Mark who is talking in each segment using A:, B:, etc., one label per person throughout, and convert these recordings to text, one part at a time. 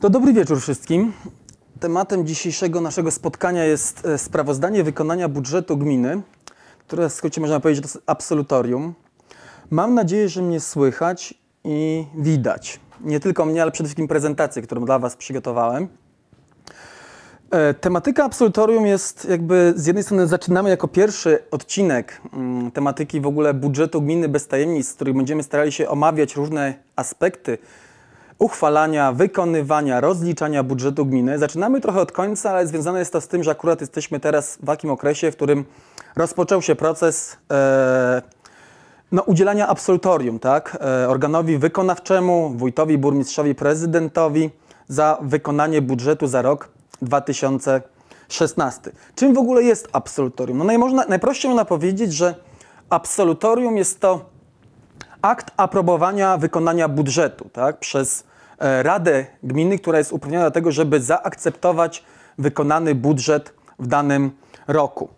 A: To dobry wieczór wszystkim. Tematem dzisiejszego naszego spotkania jest e, sprawozdanie wykonania budżetu gminy, które w skrócie można powiedzieć to jest absolutorium. Mam nadzieję, że mnie słychać i widać. Nie tylko mnie, ale przede wszystkim prezentację, którą dla Was przygotowałem. E, tematyka absolutorium jest jakby z jednej strony zaczynamy jako pierwszy odcinek mm, tematyki w ogóle budżetu gminy bez tajemnic, z których będziemy starali się omawiać różne aspekty uchwalania, wykonywania, rozliczania budżetu gminy. Zaczynamy trochę od końca, ale związane jest to z tym, że akurat jesteśmy teraz w takim okresie, w którym rozpoczął się proces e, no, udzielania absolutorium tak? E, organowi wykonawczemu, wójtowi, burmistrzowi, prezydentowi za wykonanie budżetu za rok 2016. Czym w ogóle jest absolutorium? No najmożna, najprościej można powiedzieć, że absolutorium jest to akt aprobowania wykonania budżetu tak, przez e, Radę Gminy, która jest uprawniona do tego, żeby zaakceptować wykonany budżet w danym roku.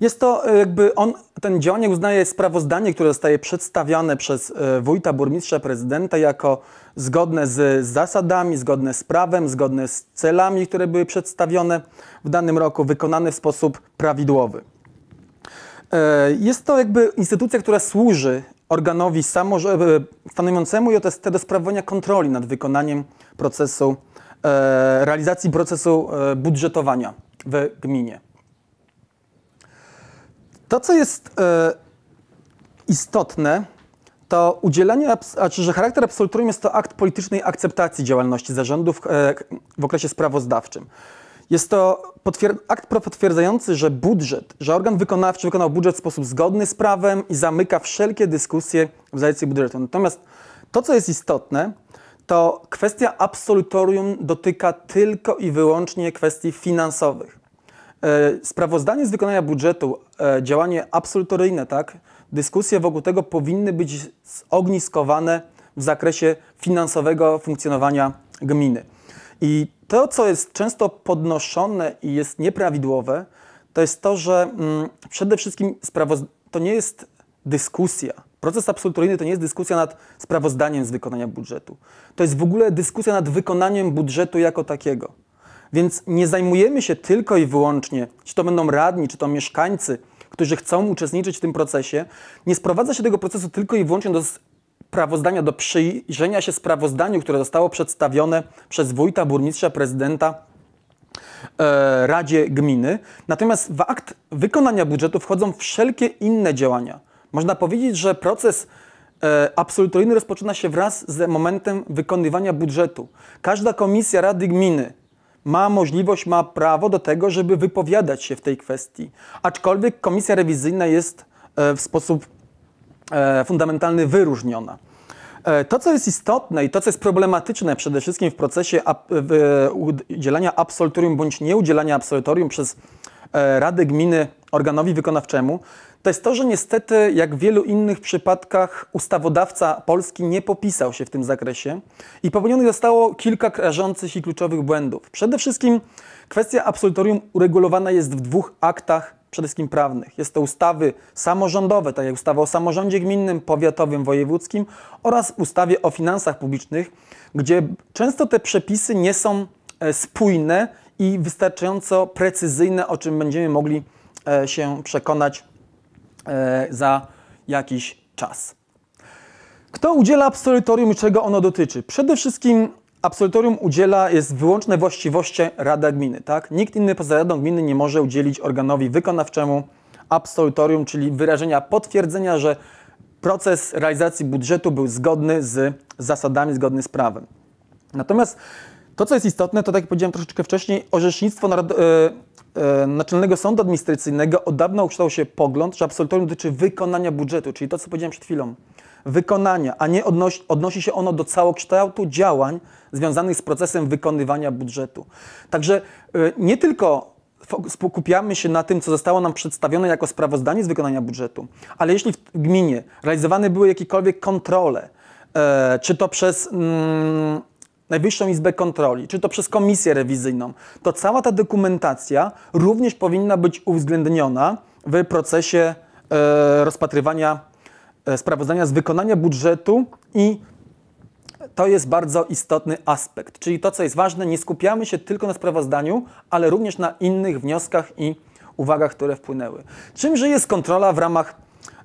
A: Jest to e, jakby on, ten Dzioniek uznaje sprawozdanie, które zostaje przedstawione przez e, wójta, burmistrza, prezydenta jako zgodne z zasadami, zgodne z prawem, zgodne z celami, które były przedstawione w danym roku, wykonane w sposób prawidłowy. E, jest to jakby instytucja, która służy organowi stanowiącemu JST do sprawowania kontroli nad wykonaniem procesu, realizacji procesu budżetowania w gminie. To, co jest e, istotne, to udzielenie, znaczy, że charakter absolutorium jest to akt politycznej akceptacji działalności zarządów e, w okresie sprawozdawczym. Jest to akt potwierdzający, że budżet, że organ wykonawczy wykonał budżet w sposób zgodny z prawem i zamyka wszelkie dyskusje w zalecji budżetu. Natomiast to, co jest istotne, to kwestia absolutorium dotyka tylko i wyłącznie kwestii finansowych. E, sprawozdanie z wykonania budżetu, e, działanie absolutoryjne, tak? Dyskusje wokół tego powinny być zogniskowane w zakresie finansowego funkcjonowania gminy. I to, co jest często podnoszone i jest nieprawidłowe, to jest to, że mm, przede wszystkim to nie jest dyskusja. Proces absolutoryjny to nie jest dyskusja nad sprawozdaniem z wykonania budżetu. To jest w ogóle dyskusja nad wykonaniem budżetu jako takiego. Więc nie zajmujemy się tylko i wyłącznie, czy to będą radni, czy to mieszkańcy, którzy chcą uczestniczyć w tym procesie. Nie sprowadza się tego procesu tylko i wyłącznie do sprawozdania, do przyjrzenia się sprawozdaniu, które zostało przedstawione przez wójta, burmistrza, prezydenta e, Radzie Gminy. Natomiast w akt wykonania budżetu wchodzą wszelkie inne działania. Można powiedzieć, że proces e, absolutoryjny rozpoczyna się wraz z momentem wykonywania budżetu. Każda komisja Rady Gminy ma możliwość, ma prawo do tego, żeby wypowiadać się w tej kwestii. Aczkolwiek komisja rewizyjna jest e, w sposób e, fundamentalny wyróżniona. E, to, co jest istotne i to, co jest problematyczne przede wszystkim w procesie udzielania absolutorium bądź nieudzielania absolutorium przez Radę Gminy organowi wykonawczemu, to jest to, że niestety, jak w wielu innych przypadkach, ustawodawca polski nie popisał się w tym zakresie i popełnionych zostało kilka krażących i kluczowych błędów. Przede wszystkim kwestia absolutorium uregulowana jest w dwóch aktach przede wszystkim prawnych. Jest to ustawy samorządowe, tak jak ustawa o samorządzie gminnym, powiatowym, wojewódzkim oraz ustawie o finansach publicznych, gdzie często te przepisy nie są e, spójne i wystarczająco precyzyjne, o czym będziemy mogli e, się przekonać E, za jakiś czas. Kto udziela absolutorium i czego ono dotyczy? Przede wszystkim absolutorium udziela jest wyłączne właściwości Rada Gminy. Tak? Nikt inny poza Radą Gminy nie może udzielić organowi wykonawczemu absolutorium, czyli wyrażenia potwierdzenia, że proces realizacji budżetu był zgodny z zasadami, zgodny z prawem. Natomiast to, co jest istotne, to tak jak powiedziałem troszeczkę wcześniej, orzecznictwo narod... E, e, Naczelnego Sądu Administracyjnego od dawna ukształtował się pogląd, że absolutorium dotyczy wykonania budżetu, czyli to, co powiedziałem przed chwilą. Wykonania, a nie odnosi, odnosi się ono do całokształtu działań związanych z procesem wykonywania budżetu. Także e, nie tylko skupiamy się na tym, co zostało nam przedstawione jako sprawozdanie z wykonania budżetu, ale jeśli w gminie realizowane były jakiekolwiek kontrole, czy to przez. Mm, Najwyższą Izbę Kontroli, czy to przez komisję rewizyjną, to cała ta dokumentacja również powinna być uwzględniona w procesie e, rozpatrywania e, sprawozdania z wykonania budżetu i to jest bardzo istotny aspekt. Czyli to, co jest ważne, nie skupiamy się tylko na sprawozdaniu, ale również na innych wnioskach i uwagach, które wpłynęły. Czymże jest kontrola w ramach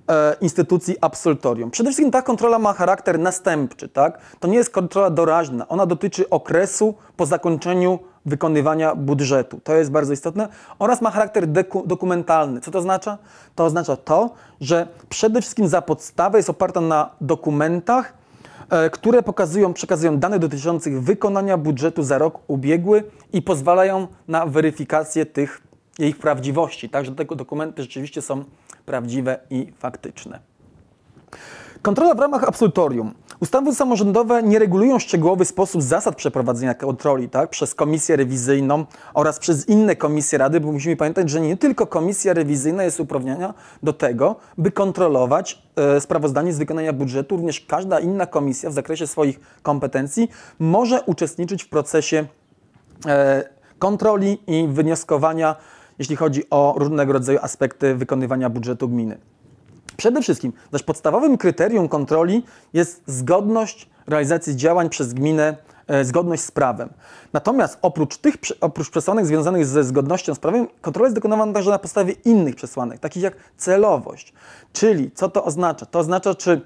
A: E, instytucji absolutorium. Przede wszystkim ta kontrola ma charakter następczy, tak? To nie jest kontrola doraźna, ona dotyczy okresu po zakończeniu wykonywania budżetu. To jest bardzo istotne. Oraz ma charakter dokumentalny. Co to oznacza? To oznacza to, że przede wszystkim za podstawę jest oparta na dokumentach, e, które pokazują, przekazują dane dotyczących wykonania budżetu za rok ubiegły i pozwalają na weryfikację tych ich prawdziwości, tak, że te dokumenty rzeczywiście są prawdziwe i faktyczne. Kontrola w ramach absolutorium. Ustawy samorządowe nie regulują szczegółowy sposób zasad przeprowadzenia kontroli tak, przez komisję rewizyjną oraz przez inne komisje rady, bo musimy pamiętać, że nie tylko komisja rewizyjna jest uprawniona do tego, by kontrolować e, sprawozdanie z wykonania budżetu, również każda inna komisja w zakresie swoich kompetencji może uczestniczyć w procesie e, kontroli i wnioskowania jeśli chodzi o różnego rodzaju aspekty wykonywania budżetu gminy. Przede wszystkim zaś podstawowym kryterium kontroli jest zgodność realizacji działań przez gminę, e, zgodność z prawem. Natomiast oprócz tych oprócz przesłanek związanych ze zgodnością z prawem, kontrola jest dokonywana także na podstawie innych przesłanek, takich jak celowość. Czyli co to oznacza? To oznacza, czy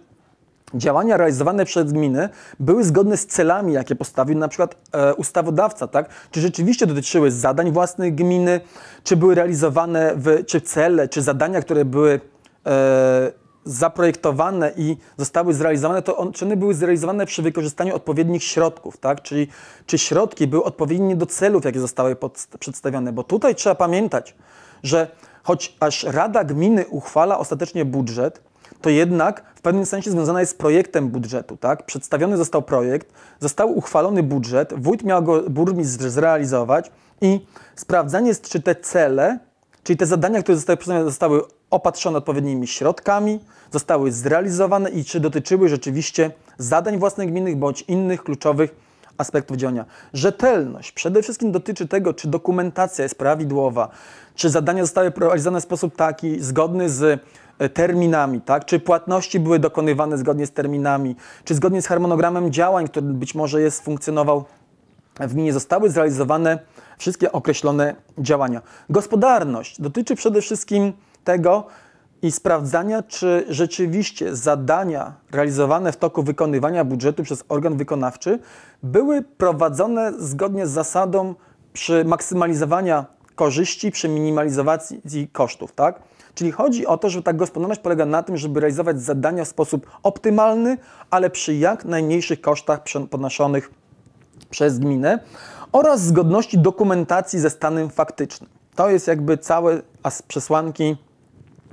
A: Działania realizowane przez gminy były zgodne z celami, jakie postawił na przykład e, ustawodawca, tak? Czy rzeczywiście dotyczyły zadań własnych gminy, czy były realizowane, w, czy cele, czy zadania, które były e, zaprojektowane i zostały zrealizowane, to on, czy one były zrealizowane przy wykorzystaniu odpowiednich środków, tak? Czyli czy środki były odpowiednie do celów, jakie zostały pod, przedstawione, bo tutaj trzeba pamiętać, że choć aż Rada Gminy uchwala ostatecznie budżet, to jednak w pewnym sensie związana jest z projektem budżetu. Tak? Przedstawiony został projekt, został uchwalony budżet, wójt miał go burmistrz zrealizować i sprawdzanie jest, czy te cele, czyli te zadania, które zostały przedstawione, zostały opatrzone odpowiednimi środkami, zostały zrealizowane i czy dotyczyły rzeczywiście zadań własnych gminnych bądź innych kluczowych aspektów działania. Rzetelność przede wszystkim dotyczy tego, czy dokumentacja jest prawidłowa, czy zadania zostały realizowane w sposób taki zgodny z E, terminami, tak? Czy płatności były dokonywane zgodnie z terminami, czy zgodnie z harmonogramem działań, który być może jest funkcjonował w gminie, zostały zrealizowane wszystkie określone działania. Gospodarność dotyczy przede wszystkim tego i sprawdzania, czy rzeczywiście zadania realizowane w toku wykonywania budżetu przez organ wykonawczy były prowadzone zgodnie z zasadą przy maksymalizowania korzyści przy minimalizacji kosztów, tak? Czyli chodzi o to, że ta gospodarność polega na tym, żeby realizować zadania w sposób optymalny, ale przy jak najmniejszych kosztach ponoszonych przez gminę oraz zgodności dokumentacji ze stanem faktycznym. To jest jakby całe przesłanki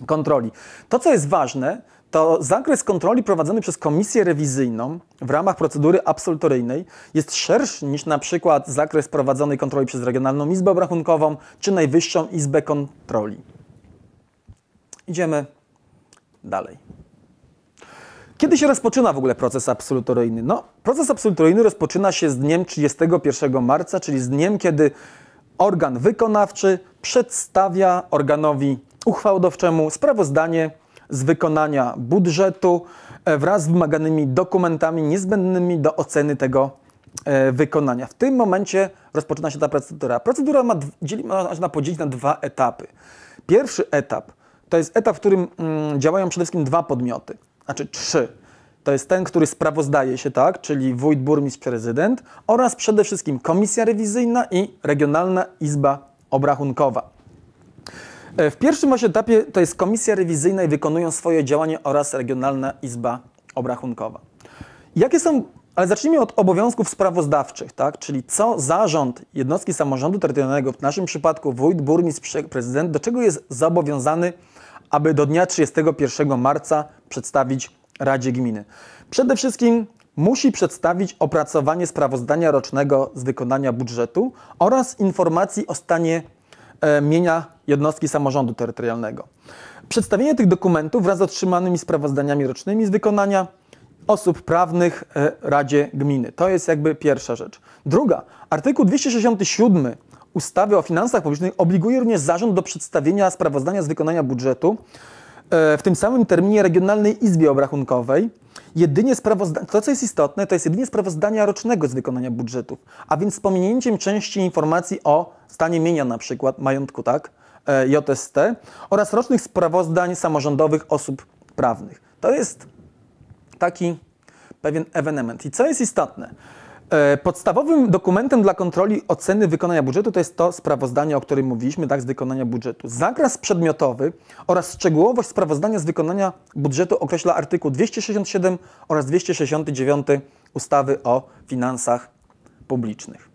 A: kontroli. To, co jest ważne, to zakres kontroli prowadzony przez komisję rewizyjną w ramach procedury absolutoryjnej jest szerszy niż na przykład zakres prowadzonej kontroli przez Regionalną Izbę Obrachunkową czy Najwyższą Izbę Kontroli. Idziemy dalej. Kiedy się rozpoczyna w ogóle proces absolutoryjny? No, proces absolutoryjny rozpoczyna się z dniem 31 marca, czyli z dniem, kiedy organ wykonawczy przedstawia organowi uchwałodawczemu sprawozdanie z wykonania budżetu e, wraz z wymaganymi dokumentami niezbędnymi do oceny tego e, wykonania. W tym momencie rozpoczyna się ta procedura. Procedura ma, można podzielić na dwa etapy. Pierwszy etap to jest etap, w którym mm, działają przede wszystkim dwa podmioty, znaczy trzy. To jest ten, który sprawozdaje się, tak, czyli wójt, burmistrz, prezydent oraz przede wszystkim komisja rewizyjna i regionalna izba obrachunkowa. E, w pierwszym etapie to jest komisja rewizyjna i wykonują swoje działanie oraz regionalna izba obrachunkowa. Jakie są, ale zacznijmy od obowiązków sprawozdawczych, tak? czyli co zarząd jednostki samorządu terytorialnego, w naszym przypadku wójt, burmistrz, prezydent, do czego jest zobowiązany aby do dnia 31 marca przedstawić Radzie Gminy. Przede wszystkim musi przedstawić opracowanie sprawozdania rocznego z wykonania budżetu oraz informacji o stanie e, mienia jednostki samorządu terytorialnego. Przedstawienie tych dokumentów wraz z otrzymanymi sprawozdaniami rocznymi z wykonania osób prawnych e, Radzie Gminy. To jest jakby pierwsza rzecz. Druga, artykuł 267 ustawy o finansach publicznych obliguje również zarząd do przedstawienia sprawozdania z wykonania budżetu e, w tym samym terminie Regionalnej Izbie Obrachunkowej. Jedynie sprawozdanie, to, co jest istotne, to jest jedynie sprawozdania rocznego z wykonania budżetów, a więc z pominięciem części informacji o stanie mienia na przykład, majątku, tak, e, JST oraz rocznych sprawozdań samorządowych osób prawnych. To jest taki pewien ewenement. I co jest istotne? E, podstawowym dokumentem dla kontroli oceny wykonania budżetu to jest to sprawozdanie, o którym mówiliśmy, tak, z wykonania budżetu. Zakres przedmiotowy oraz szczegółowość sprawozdania z wykonania budżetu określa artykuł 267 oraz 269 ustawy o finansach publicznych.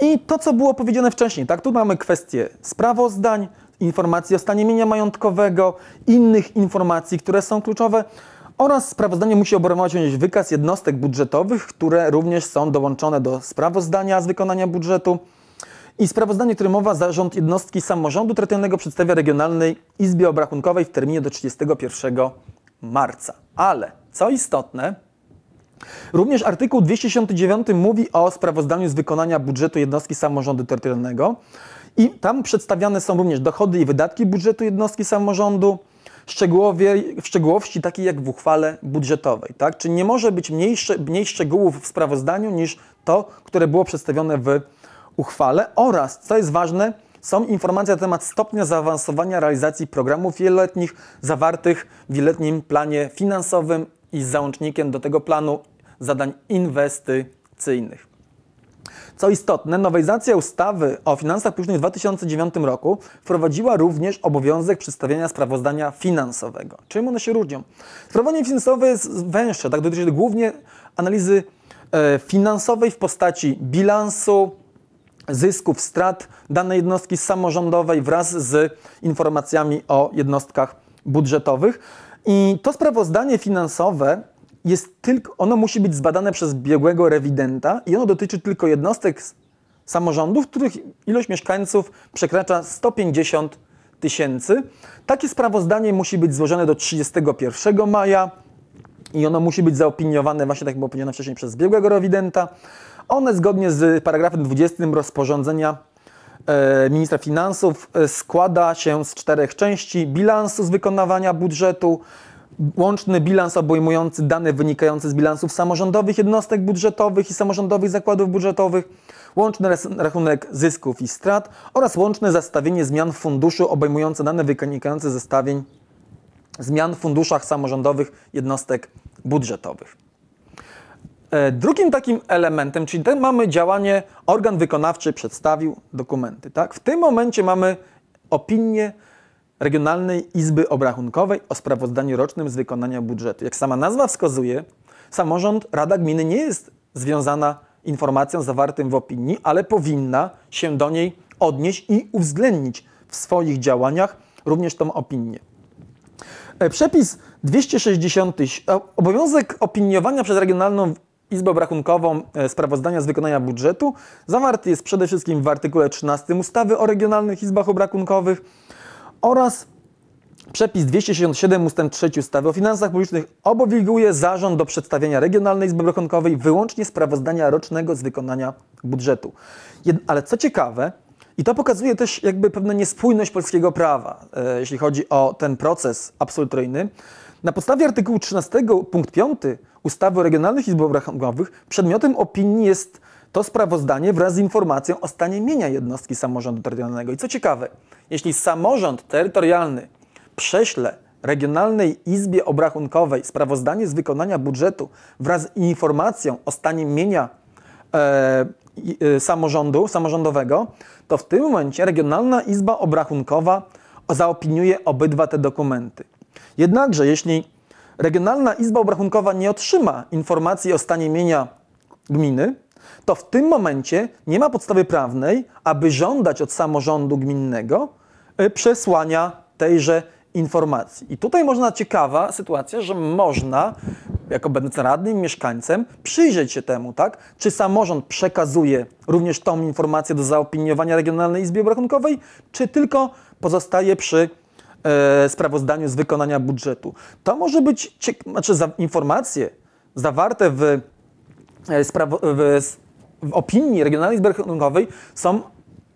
A: I to, co było powiedziane wcześniej, tak, tu mamy kwestię sprawozdań, informacji o stanie mienia majątkowego, innych informacji, które są kluczowe. Oraz sprawozdanie musi obejmować wykaz jednostek budżetowych, które również są dołączone do sprawozdania z wykonania budżetu. I sprawozdanie, które mowa zarząd jednostki samorządu terytorialnego przedstawia Regionalnej Izbie Obrachunkowej w terminie do 31 marca. Ale co istotne, Również artykuł 269 mówi o sprawozdaniu z wykonania budżetu jednostki samorządu terytorialnego i tam przedstawiane są również dochody i wydatki budżetu jednostki samorządu, w szczegółowości takiej jak w uchwale budżetowej. Tak? Czy nie może być mniej, mniej szczegółów w sprawozdaniu niż to, które było przedstawione w uchwale oraz, co jest ważne, są informacje na temat stopnia zaawansowania realizacji programów wieloletnich zawartych w wieloletnim planie finansowym i z załącznikiem do tego planu zadań inwestycyjnych. Co istotne, nowelizacja ustawy o finansach publicznych w 2009 roku wprowadziła również obowiązek przedstawiania sprawozdania finansowego. Czym one się różnią? Sprawozdanie finansowe jest węższe, tak dotyczy głównie analizy e, finansowej w postaci bilansu, zysków, strat danej jednostki samorządowej wraz z informacjami o jednostkach budżetowych. I to sprawozdanie finansowe jest tylko, ono musi być zbadane przez biegłego rewidenta i ono dotyczy tylko jednostek samorządów, których ilość mieszkańców przekracza 150 tysięcy. Takie sprawozdanie musi być złożone do 31 maja i ono musi być zaopiniowane, właśnie tak było opiniowane wcześniej przez biegłego rewidenta. One zgodnie z paragrafem 20 rozporządzenia e, ministra finansów e, składa się z czterech części bilansu z wykonywania budżetu, łączny bilans obejmujący dane wynikające z bilansów samorządowych jednostek budżetowych i samorządowych zakładów budżetowych, łączny rachunek zysków i strat oraz łączne zestawienie zmian w funduszu obejmujące dane wynikające ze zestawień zmian w funduszach samorządowych jednostek budżetowych. E, drugim takim elementem, czyli ten mamy działanie, organ wykonawczy przedstawił dokumenty. Tak? W tym momencie mamy opinię Regionalnej Izby Obrachunkowej o sprawozdaniu rocznym z wykonania budżetu. Jak sama nazwa wskazuje, samorząd, Rada Gminy nie jest związana informacją zawartym w opinii, ale powinna się do niej odnieść i uwzględnić w swoich działaniach również tą opinię. E, przepis 260, obowiązek opiniowania przez Regionalną Izbę Obrachunkową e, sprawozdania z wykonania budżetu zawarty jest przede wszystkim w artykule 13 ustawy o regionalnych izbach obrachunkowych, oraz Przepis 267 ust. 3 ustawy o finansach publicznych obowiązuje zarząd do przedstawienia Regionalnej Izby Obrachunkowej wyłącznie sprawozdania rocznego z wykonania budżetu. Jed ale co ciekawe, i to pokazuje też jakby pewną niespójność polskiego prawa, e, jeśli chodzi o ten proces absolutoryjny. Na podstawie artykułu 13 punkt 5 ustawy o regionalnych izbach obrachunkowych przedmiotem opinii jest to sprawozdanie wraz z informacją o stanie mienia jednostki samorządu terytorialnego. I co ciekawe, jeśli samorząd terytorialny prześle Regionalnej Izbie Obrachunkowej sprawozdanie z wykonania budżetu wraz z informacją o stanie mienia e, e, samorządu, samorządowego, to w tym momencie Regionalna Izba Obrachunkowa zaopiniuje obydwa te dokumenty. Jednakże, jeśli Regionalna Izba Obrachunkowa nie otrzyma informacji o stanie mienia gminy, to w tym momencie nie ma podstawy prawnej, aby żądać od samorządu gminnego y, przesłania tejże informacji. I tutaj można ciekawa sytuacja, że można, jako będąc radnym mieszkańcem, przyjrzeć się temu, tak? Czy samorząd przekazuje również tą informację do zaopiniowania Regionalnej Izbie Obrachunkowej, czy tylko pozostaje przy e, sprawozdaniu z wykonania budżetu. To może być, znaczy za, informacje zawarte w, e, w w opinii Regionalnej Izby Rachunkowej są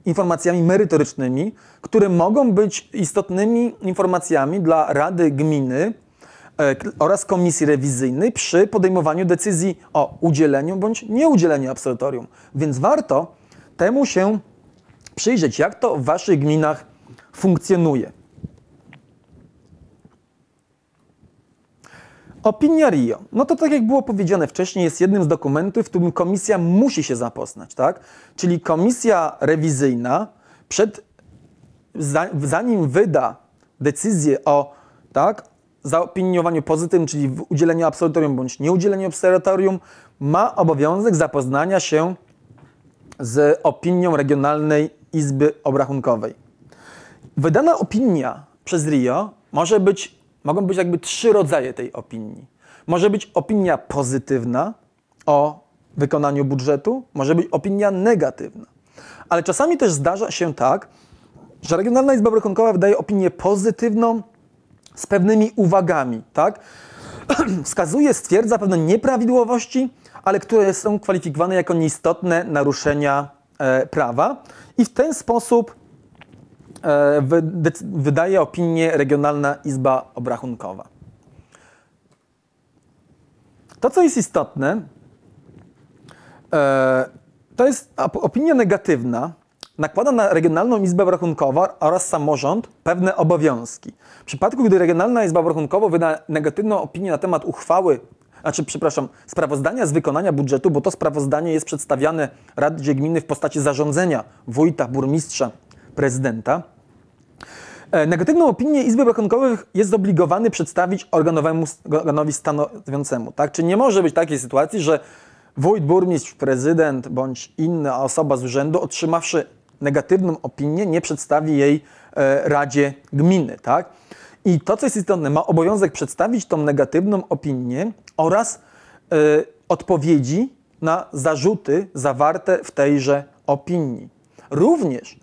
A: informacjami merytorycznymi, które mogą być istotnymi informacjami dla Rady Gminy e, oraz Komisji Rewizyjnej przy podejmowaniu decyzji o udzieleniu bądź nieudzieleniu absolutorium. Więc warto temu się przyjrzeć, jak to w Waszych gminach funkcjonuje. Opinia RIO. No to tak jak było powiedziane wcześniej, jest jednym z dokumentów, w którym komisja musi się zapoznać, tak? Czyli komisja rewizyjna przed, zanim wyda decyzję o, tak, zaopiniowaniu pozytywnym, czyli w udzieleniu absolutorium bądź nieudzieleniu absolutorium, ma obowiązek zapoznania się z opinią Regionalnej Izby Obrachunkowej. Wydana opinia przez RIO może być mogą być jakby trzy rodzaje tej opinii. Może być opinia pozytywna o wykonaniu budżetu, może być opinia negatywna. Ale czasami też zdarza się tak, że Regionalna Izba Obrachunkowa wydaje opinię pozytywną z pewnymi uwagami, tak? Wskazuje, stwierdza pewne nieprawidłowości, ale które są kwalifikowane jako nieistotne naruszenia e, prawa i w ten sposób E, wydaje opinię Regionalna Izba Obrachunkowa. To, co jest istotne, e, to jest opinia negatywna, nakłada na Regionalną Izbę Obrachunkową oraz samorząd pewne obowiązki. W przypadku, gdy Regionalna Izba Obrachunkowa wyda negatywną opinię na temat uchwały, znaczy, przepraszam, sprawozdania z wykonania budżetu, bo to sprawozdanie jest przedstawiane Radzie Gminy w postaci zarządzenia wójta, burmistrza, prezydenta. E, negatywną opinię Izby Rachunkowych jest zobligowany przedstawić organowemu, organowi stanowiącemu. Tak? Czy nie może być takiej sytuacji, że wójt, burmistrz, prezydent bądź inna osoba z urzędu otrzymawszy negatywną opinię nie przedstawi jej e, Radzie Gminy. Tak? I to, co jest istotne, ma obowiązek przedstawić tą negatywną opinię oraz e, odpowiedzi na zarzuty zawarte w tejże opinii. Również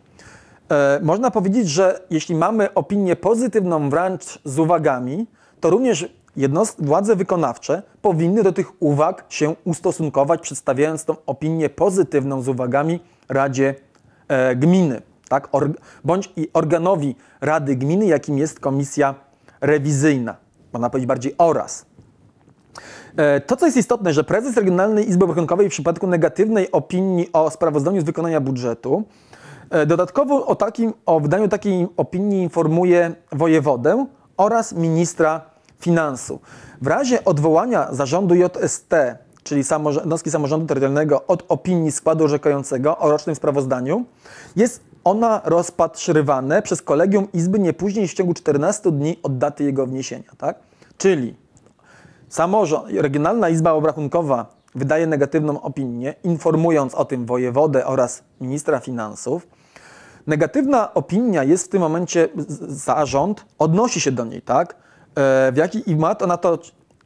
A: E, można powiedzieć, że jeśli mamy opinię pozytywną wręcz z uwagami, to również jednost- władze wykonawcze powinny do tych uwag się ustosunkować, przedstawiając tą opinię pozytywną z uwagami Radzie e, Gminy, tak? Or- bądź i organowi Rady Gminy, jakim jest komisja rewizyjna, można powiedzieć bardziej oraz. E, to, co jest istotne, że prezes Regionalnej Izby Obrachunkowej w przypadku negatywnej opinii o sprawozdaniu z wykonania budżetu E, dodatkowo o, takim, o wydaniu takiej opinii informuje wojewodę oraz ministra finansu. W razie odwołania zarządu JST, czyli jednostki samorządu terytorialnego, od opinii składu orzekającego o rocznym sprawozdaniu, jest ona rozpatrywana przez kolegium Izby nie później w ciągu 14 dni od daty jego wniesienia. Tak? Czyli samorząd, Regionalna Izba Obrachunkowa wydaje negatywną opinię, informując o tym wojewodę oraz ministra finansów. Negatywna opinia jest w tym momencie zarząd, odnosi się do niej, tak? E, w jaki, I ma to na to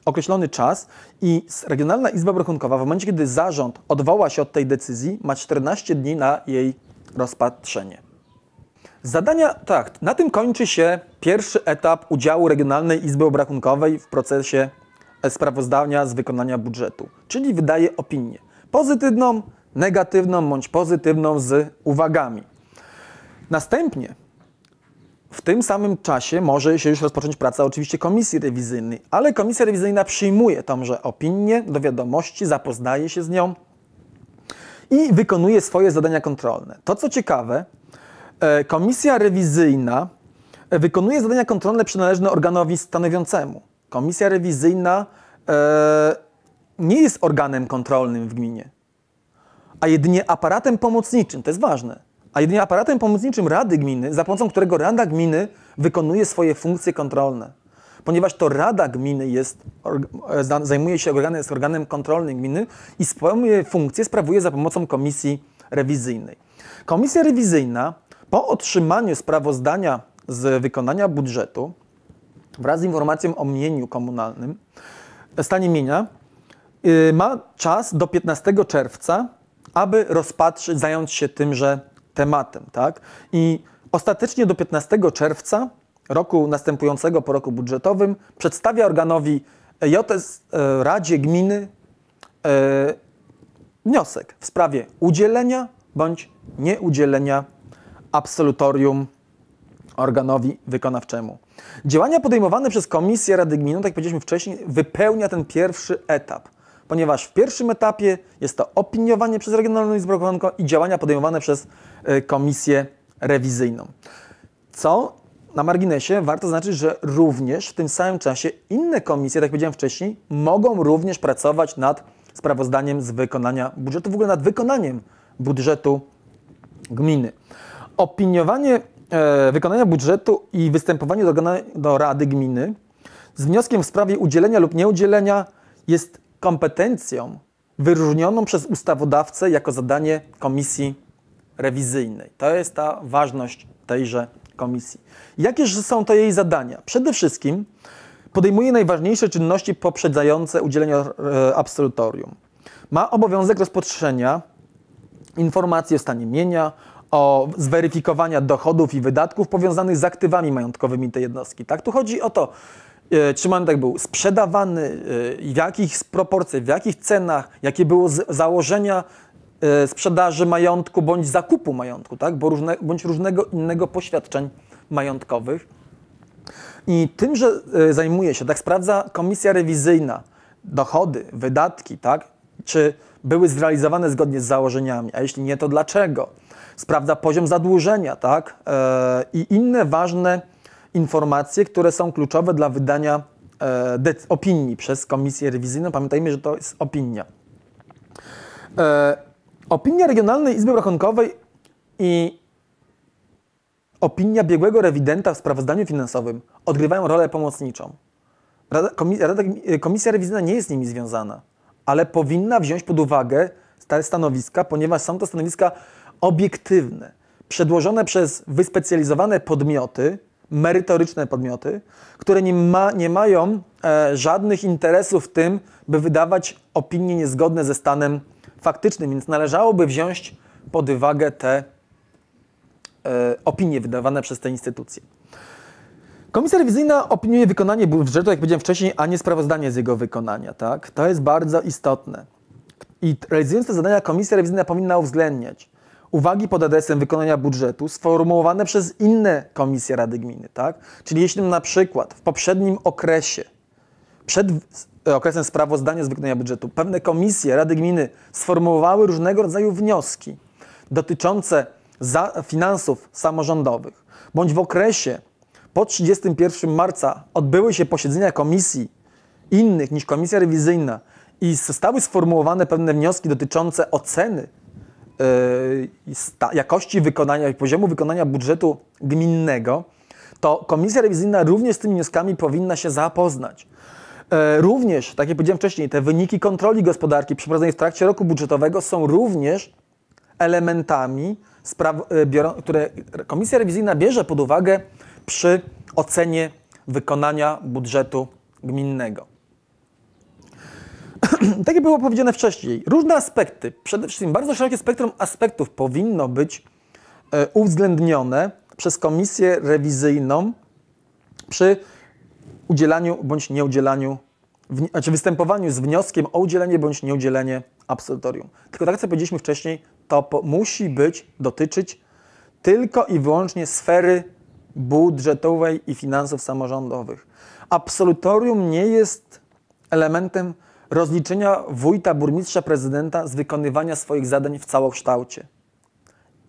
A: określony czas i Regionalna Izba Obrachunkowa w momencie, kiedy zarząd odwoła się od tej decyzji, ma 14 dni na jej rozpatrzenie. Zadania, tak, na tym kończy się pierwszy etap udziału Regionalnej Izby Obrachunkowej w procesie sprawozdania z wykonania budżetu, czyli wydaje opinię pozytywną, negatywną bądź pozytywną z uwagami. Następnie w tym samym czasie może się już rozpocząć praca oczywiście komisji rewizyjnej, ale komisja rewizyjna przyjmuje tąże opinię do wiadomości, zapoznaje się z nią i wykonuje swoje zadania kontrolne. To co ciekawe, e, komisja rewizyjna wykonuje zadania kontrolne przynależne organowi stanowiącemu. Komisja rewizyjna e, nie jest organem kontrolnym w gminie, a jedynie aparatem pomocniczym, to jest ważne, a jedynie aparatem pomocniczym Rady Gminy, za pomocą którego Rada Gminy wykonuje swoje funkcje kontrolne. Ponieważ to Rada Gminy jest, e, zajmuje się organem, jest organem kontrolnym gminy i swoje funkcje sprawuje za pomocą komisji rewizyjnej. Komisja rewizyjna po otrzymaniu sprawozdania z wykonania budżetu wraz z informacją o mieniu komunalnym, stanie mienia, y, ma czas do 15 czerwca, aby rozpatrzyć, zająć się tymże tematem. Tak? I ostatecznie do 15 czerwca roku następującego po roku budżetowym przedstawia organowi JS e, Radzie Gminy e, wniosek w sprawie udzielenia bądź nieudzielenia absolutorium organowi wykonawczemu. Działania podejmowane przez Komisję Rady Gminy, tak jak powiedzieliśmy wcześniej, wypełnia ten pierwszy etap, ponieważ w pierwszym etapie jest to opiniowanie przez Regionalną Izbę Rachunko i działania podejmowane przez e, Komisję Rewizyjną. Co na marginesie warto znaczyć, że również w tym samym czasie inne komisje, tak jak powiedziałem wcześniej, mogą również pracować nad sprawozdaniem z wykonania budżetu, w ogóle nad wykonaniem budżetu gminy. Opiniowanie E, wykonania budżetu i występowanie do, do Rady Gminy z wnioskiem w sprawie udzielenia lub nieudzielenia jest kompetencją wyróżnioną przez ustawodawcę jako zadanie komisji rewizyjnej. To jest ta ważność tejże komisji. Jakież są to jej zadania? Przede wszystkim podejmuje najważniejsze czynności poprzedzające udzielenie e, absolutorium. Ma obowiązek rozpatrzenia informacji o stanie mienia, o zweryfikowania dochodów i wydatków powiązanych z aktywami majątkowymi tej jednostki. Tak? Tu chodzi o to, e, czy majątek był sprzedawany, e, w jakich proporcjach, w jakich cenach, jakie było założenia e, sprzedaży majątku bądź zakupu majątku, tak? Bo różne, bądź różnego innego poświadczeń majątkowych. I tym, że zajmuje się, tak sprawdza komisja rewizyjna dochody, wydatki, tak? Czy były zrealizowane zgodnie z założeniami, a jeśli nie, to dlaczego? sprawdza poziom zadłużenia tak? E, i inne ważne informacje, które są kluczowe dla wydania e, opinii przez komisję rewizyjną. Pamiętajmy, że to jest opinia. E, opinia Regionalnej Izby Rachunkowej i opinia biegłego rewidenta w sprawozdaniu finansowym odgrywają rolę pomocniczą. komisja, rewizyjna nie jest nimi związana, ale powinna wziąć pod uwagę te stanowiska, ponieważ są to stanowiska obiektywne, przedłożone przez wyspecjalizowane podmioty, merytoryczne podmioty, które nie, ma, nie mają e, żadnych interesów w tym, by wydawać opinie niezgodne ze stanem faktycznym, więc należałoby wziąć pod uwagę te e, opinie wydawane przez te instytucje. Komisja rewizyjna opiniuje wykonanie budżetu, jak powiedziałem wcześniej, a nie sprawozdanie z jego wykonania. Tak? To jest bardzo istotne. I realizując te zadania, komisja rewizyjna powinna uwzględniać uwagi pod adresem wykonania budżetu sformułowane przez inne komisje Rady Gminy. Tak? Czyli jeśli na przykład w poprzednim okresie, przed e, okresem sprawozdania z wykonania budżetu, pewne komisje Rady Gminy sformułowały różnego rodzaju wnioski dotyczące finansów samorządowych, bądź w okresie po 31 marca odbyły się posiedzenia komisji innych niż komisja rewizyjna i zostały sformułowane pewne wnioski dotyczące oceny E, jakości wykonania i poziomu wykonania budżetu gminnego, to komisja rewizyjna również z tymi wnioskami powinna się zapoznać. E, również, tak jak powiedziałem wcześniej, te wyniki kontroli gospodarki przeprowadzonej w trakcie roku budżetowego są również elementami, spraw, e, biorą, które komisja rewizyjna bierze pod uwagę przy ocenie wykonania budżetu gminnego. tak jak było powiedziane wcześniej, różne aspekty, przede wszystkim bardzo szerokie spektrum aspektów powinno być e, uwzględnione przez komisję rewizyjną przy udzielaniu bądź nieudzielaniu, czy znaczy występowaniu z wnioskiem o udzielenie bądź nieudzielenie absolutorium. Tylko tak co powiedzieliśmy wcześniej, to musi być, dotyczyć tylko i wyłącznie sfery budżetowej i finansów samorządowych. Absolutorium nie jest elementem rozliczenia wójta, burmistrza, prezydenta z wykonywania swoich zadań w całokształcie.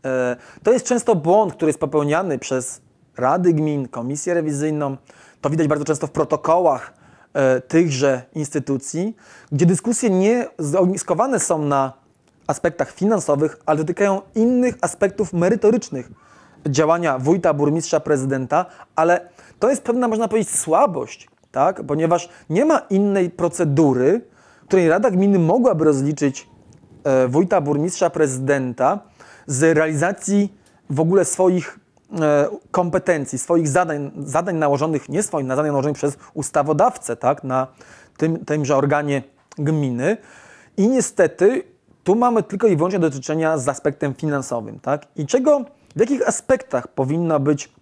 A: E, to jest często błąd, który jest popełniany przez rady gmin, komisję rewizyjną. To widać bardzo często w protokołach e, tychże instytucji, gdzie dyskusje nie zogniskowane są na aspektach finansowych, ale dotykają innych aspektów merytorycznych działania wójta, burmistrza, prezydenta, ale to jest pewna, można powiedzieć, słabość tak? ponieważ nie ma innej procedury, której Rada Gminy mogłaby rozliczyć e, wójta, burmistrza, prezydenta z realizacji w ogóle swoich e, kompetencji, swoich zadań, zadań nałożonych, nie swoich, na zadań nałożonych przez ustawodawcę, tak? na tym, tymże organie gminy. I niestety tu mamy tylko i wyłącznie do czynienia z aspektem finansowym. Tak? I czego, w jakich aspektach powinna być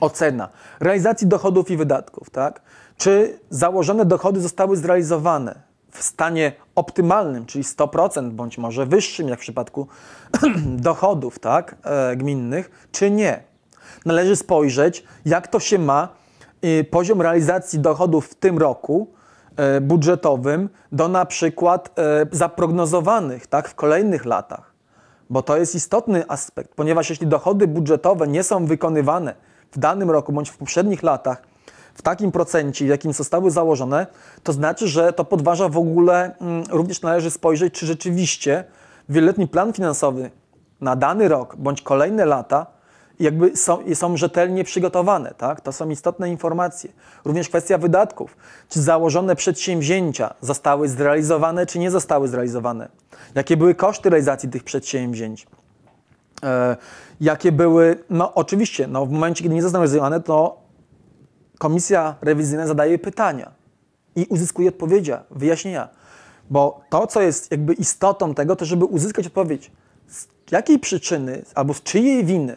A: ocena realizacji dochodów i wydatków, tak? Czy założone dochody zostały zrealizowane w stanie optymalnym, czyli 100% bądź może wyższym, jak w przypadku dochodów tak, e, gminnych, czy nie? Należy spojrzeć, jak to się ma y, poziom realizacji dochodów w tym roku e, budżetowym do na przykład e, zaprognozowanych tak, w kolejnych latach. Bo to jest istotny aspekt, ponieważ jeśli dochody budżetowe nie są wykonywane w danym roku bądź w poprzednich latach w takim procencie, w jakim zostały założone, to znaczy, że to podważa w ogóle, mm, również należy spojrzeć, czy rzeczywiście wieloletni plan finansowy na dany rok bądź kolejne lata jakby są, są rzetelnie przygotowane. Tak? To są istotne informacje. Również kwestia wydatków. Czy założone przedsięwzięcia zostały zrealizowane, czy nie zostały zrealizowane? Jakie były koszty realizacji tych przedsięwzięć? E, jakie były, no oczywiście, no, w momencie, kiedy nie zostaną rozwiązane, to komisja rewizyjna zadaje pytania i uzyskuje odpowiedzi, wyjaśnienia. Bo to, co jest jakby istotą tego, to żeby uzyskać odpowiedź, z jakiej przyczyny albo z czyjej winy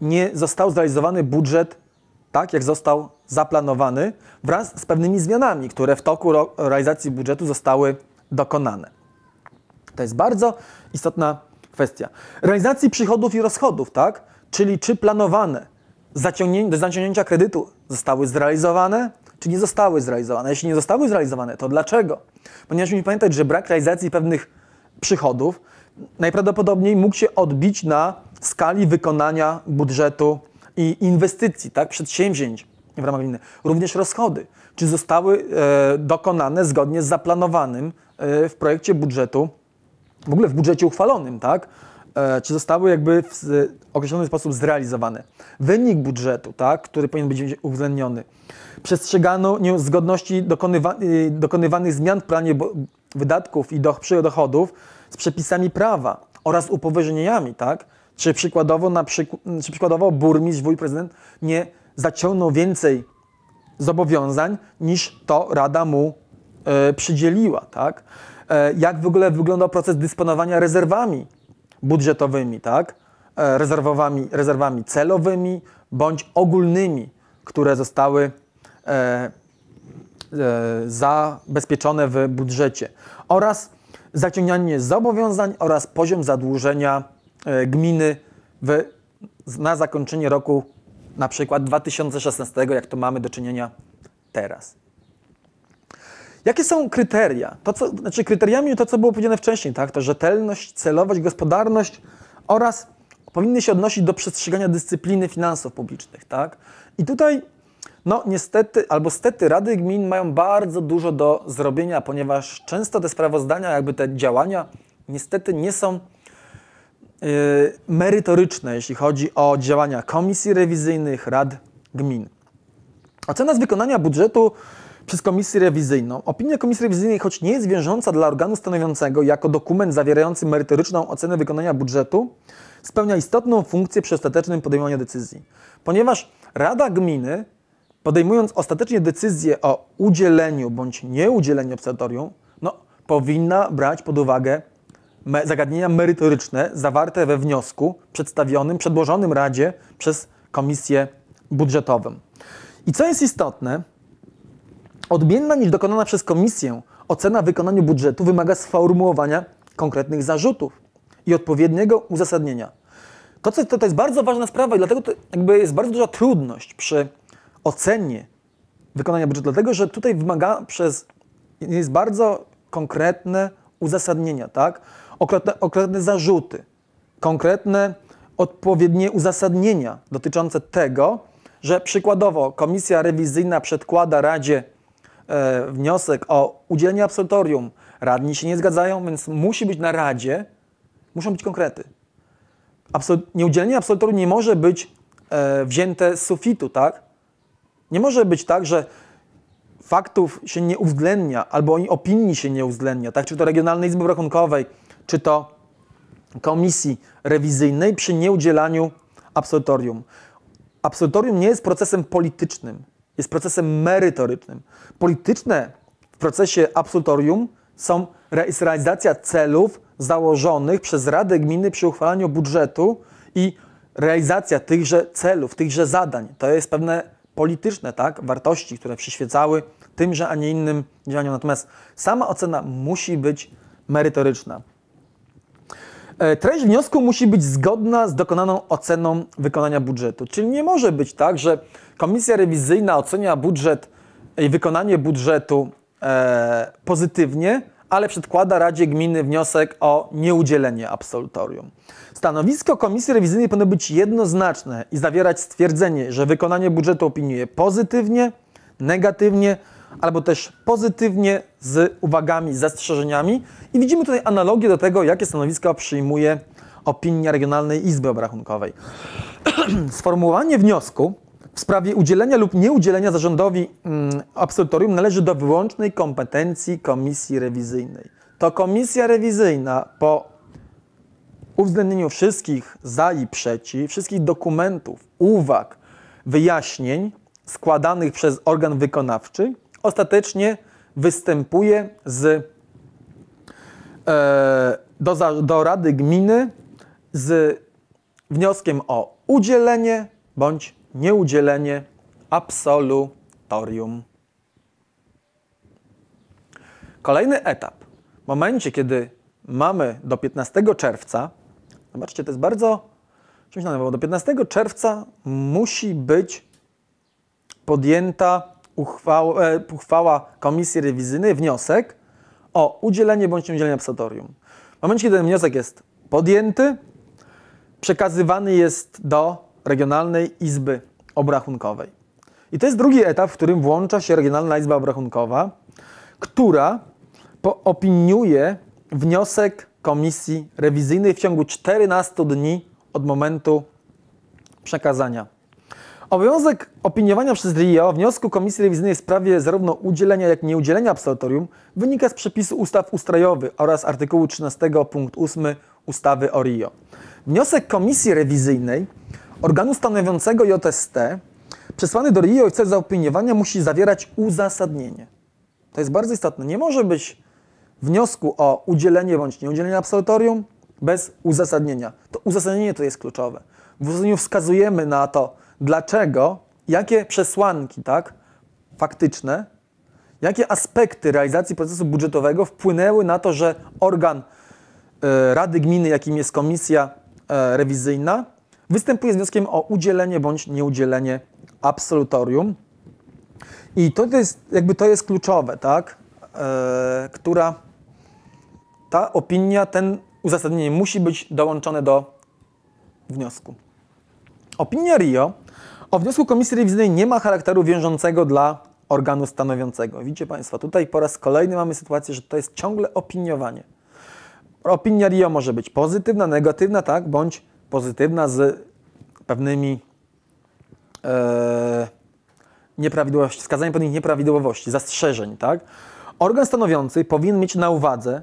A: nie został zrealizowany budżet tak, jak został zaplanowany, wraz z pewnymi zmianami, które w toku realizacji budżetu zostały dokonane. To jest bardzo istotna kwestia. Realizacji przychodów i rozchodów, tak? Czyli czy planowane zaciągnię, do zaciągnięcia kredytu zostały zrealizowane, czy nie zostały zrealizowane. Jeśli nie zostały zrealizowane, to dlaczego? Ponieważ musimy pamiętać, że brak realizacji pewnych przychodów najprawdopodobniej mógł się odbić na skali wykonania budżetu i inwestycji, tak, przedsięwzięć w ramach gminy. Również rozchody, czy zostały e, dokonane zgodnie z zaplanowanym e, w projekcie budżetu w ogóle w budżecie uchwalonym, tak? E, czy zostały jakby w określony sposób zrealizowane. Wynik budżetu, tak, który powinien być uwzględniony. Przestrzegano zgodności dokonywa y, dokonywanych zmian w planie wydatków i dochodów z przepisami prawa oraz upoważnieniami, tak? Czy przykładowo, na czy przykładowo burmistrz, wuj, prezydent nie zaciągnął więcej zobowiązań niż to Rada mu y, przydzieliła, tak? E, jak w ogóle wyglądał proces dysponowania rezerwami budżetowymi, tak? E, rezerwowami, rezerwami celowymi bądź ogólnymi, które zostały e, zabezpieczone w budżecie oraz zaciąganie zobowiązań oraz poziom zadłużenia gminy w, na zakończenie roku na przykład 2016, jak to mamy do czynienia teraz. Jakie są kryteria? To, co, znaczy kryteriami to, co było powiedziane wcześniej, tak? To rzetelność, celowość, gospodarność oraz powinny się odnosić do przestrzegania dyscypliny finansów publicznych, tak? I tutaj, no niestety, albo stety, rady gmin mają bardzo dużo do zrobienia, ponieważ często te sprawozdania, jakby te działania, niestety nie są yy, merytoryczne, jeśli chodzi o działania komisji rewizyjnych, rad gmin. Ocena z wykonania budżetu przez komisję rewizyjną. Opinia komisji rewizyjnej, choć nie jest wiążąca dla organu stanowiącego jako dokument zawierający merytoryczną ocenę wykonania budżetu, spełnia istotną funkcję przy ostatecznym podejmowaniu decyzji. Ponieważ Rada Gminy, podejmując ostatecznie decyzję o udzieleniu bądź nieudzieleniu obserwatorium, no, powinna brać pod uwagę me zagadnienia merytoryczne zawarte we wniosku przedstawionym, przedłożonym Radzie przez Komisję Budżetową. I co jest istotne, Odmienna niż dokonana przez komisję ocena wykonania budżetu wymaga sformułowania konkretnych zarzutów i odpowiedniego uzasadnienia. To, co, to, to jest bardzo ważna sprawa i dlatego to jakby jest bardzo duża trudność przy ocenie wykonania budżetu, dlatego że tutaj wymaga przez, jest bardzo konkretne uzasadnienia, tak? Okretne, okretne zarzuty, konkretne odpowiednie uzasadnienia dotyczące tego, że przykładowo komisja rewizyjna przedkłada Radzie E, wniosek o udzielenie absolutorium, radni się nie zgadzają, więc musi być na radzie, muszą być konkrety. nieudzielenie absolutorium nie może być e, wzięte z sufitu, tak? Nie może być tak, że faktów się nie uwzględnia, albo opinii się nie uwzględnia, tak? Czy to Regionalnej Izby Rachunkowej, czy to komisji rewizyjnej przy nieudzielaniu absolutorium. Absolutorium nie jest procesem politycznym jest procesem merytorycznym. Polityczne w procesie absolutorium są, jest realizacja celów założonych przez Radę Gminy przy uchwalaniu budżetu i realizacja tychże celów, tychże zadań. To jest pewne polityczne tak, wartości, które przyświecały tymże, a nie innym działaniom. Natomiast sama ocena musi być merytoryczna. E, treść wniosku musi być zgodna z dokonaną oceną wykonania budżetu. Czyli nie może być tak, że Komisja rewizyjna ocenia budżet i wykonanie budżetu e, pozytywnie, ale przedkłada Radzie Gminy wniosek o nieudzielenie absolutorium. Stanowisko Komisji Rewizyjnej powinno być jednoznaczne i zawierać stwierdzenie, że wykonanie budżetu opiniuje pozytywnie, negatywnie albo też pozytywnie z uwagami, zastrzeżeniami. I widzimy tutaj analogię do tego, jakie stanowisko przyjmuje opinia Regionalnej Izby Obrachunkowej. Sformułowanie wniosku w sprawie udzielenia lub nieudzielenia zarządowi mm, absolutorium należy do wyłącznej kompetencji komisji rewizyjnej. To komisja rewizyjna po uwzględnieniu wszystkich za i przeciw, wszystkich dokumentów, uwag, wyjaśnień składanych przez organ wykonawczy, ostatecznie występuje z, e, do, do Rady Gminy z wnioskiem o udzielenie bądź nieudzielenie absolutorium. Kolejny etap. W momencie, kiedy mamy do 15 czerwca, zobaczcie, to jest bardzo czymś nowym, bo do 15 czerwca musi być podjęta uchwała, e, uchwała komisji rewizyjnej, wniosek o udzielenie bądź nieudzielenie absolutorium. W momencie, kiedy ten wniosek jest podjęty, przekazywany jest do Regionalnej Izby Obrachunkowej. I to jest drugi etap, w którym włącza się Regionalna Izba Obrachunkowa, która opiniuje wniosek komisji rewizyjnej w ciągu 14 dni od momentu przekazania. Obowiązek opiniowania przez RIO wniosku Komisji Rewizyjnej w sprawie zarówno udzielenia, jak i nieudzielenia absolutorium wynika z przepisu ustaw ustrojowych oraz artykułu 13 punkt 8 ustawy o RIO. Wniosek Komisji Rewizyjnej organu stanowiącego JST przesłany do RIO i cel zaopiniowania musi zawierać uzasadnienie. To jest bardzo istotne. Nie może być wniosku o udzielenie bądź nieudzielenie absolutorium bez uzasadnienia. To uzasadnienie to jest kluczowe. W uzasadnieniu wskazujemy na to, dlaczego, jakie przesłanki tak, faktyczne, jakie aspekty realizacji procesu budżetowego wpłynęły na to, że organ e, Rady Gminy, jakim jest komisja e, rewizyjna, Występuje z wnioskiem o udzielenie bądź nieudzielenie absolutorium. I to jest, jakby to jest kluczowe, tak? Eee, która ta opinia, ten uzasadnienie musi być dołączone do wniosku. Opinia RIO o wniosku komisji rewizyjnej nie ma charakteru wiążącego dla organu stanowiącego. Widzicie Państwo, tutaj po raz kolejny mamy sytuację, że to jest ciągle opiniowanie. Opinia RIO może być pozytywna, negatywna, tak, bądź pozytywna z pewnymi e, nieprawidłowościami, wskazaniem pewnych nieprawidłowości, zastrzeżeń, tak? Organ stanowiący powinien mieć na uwadze,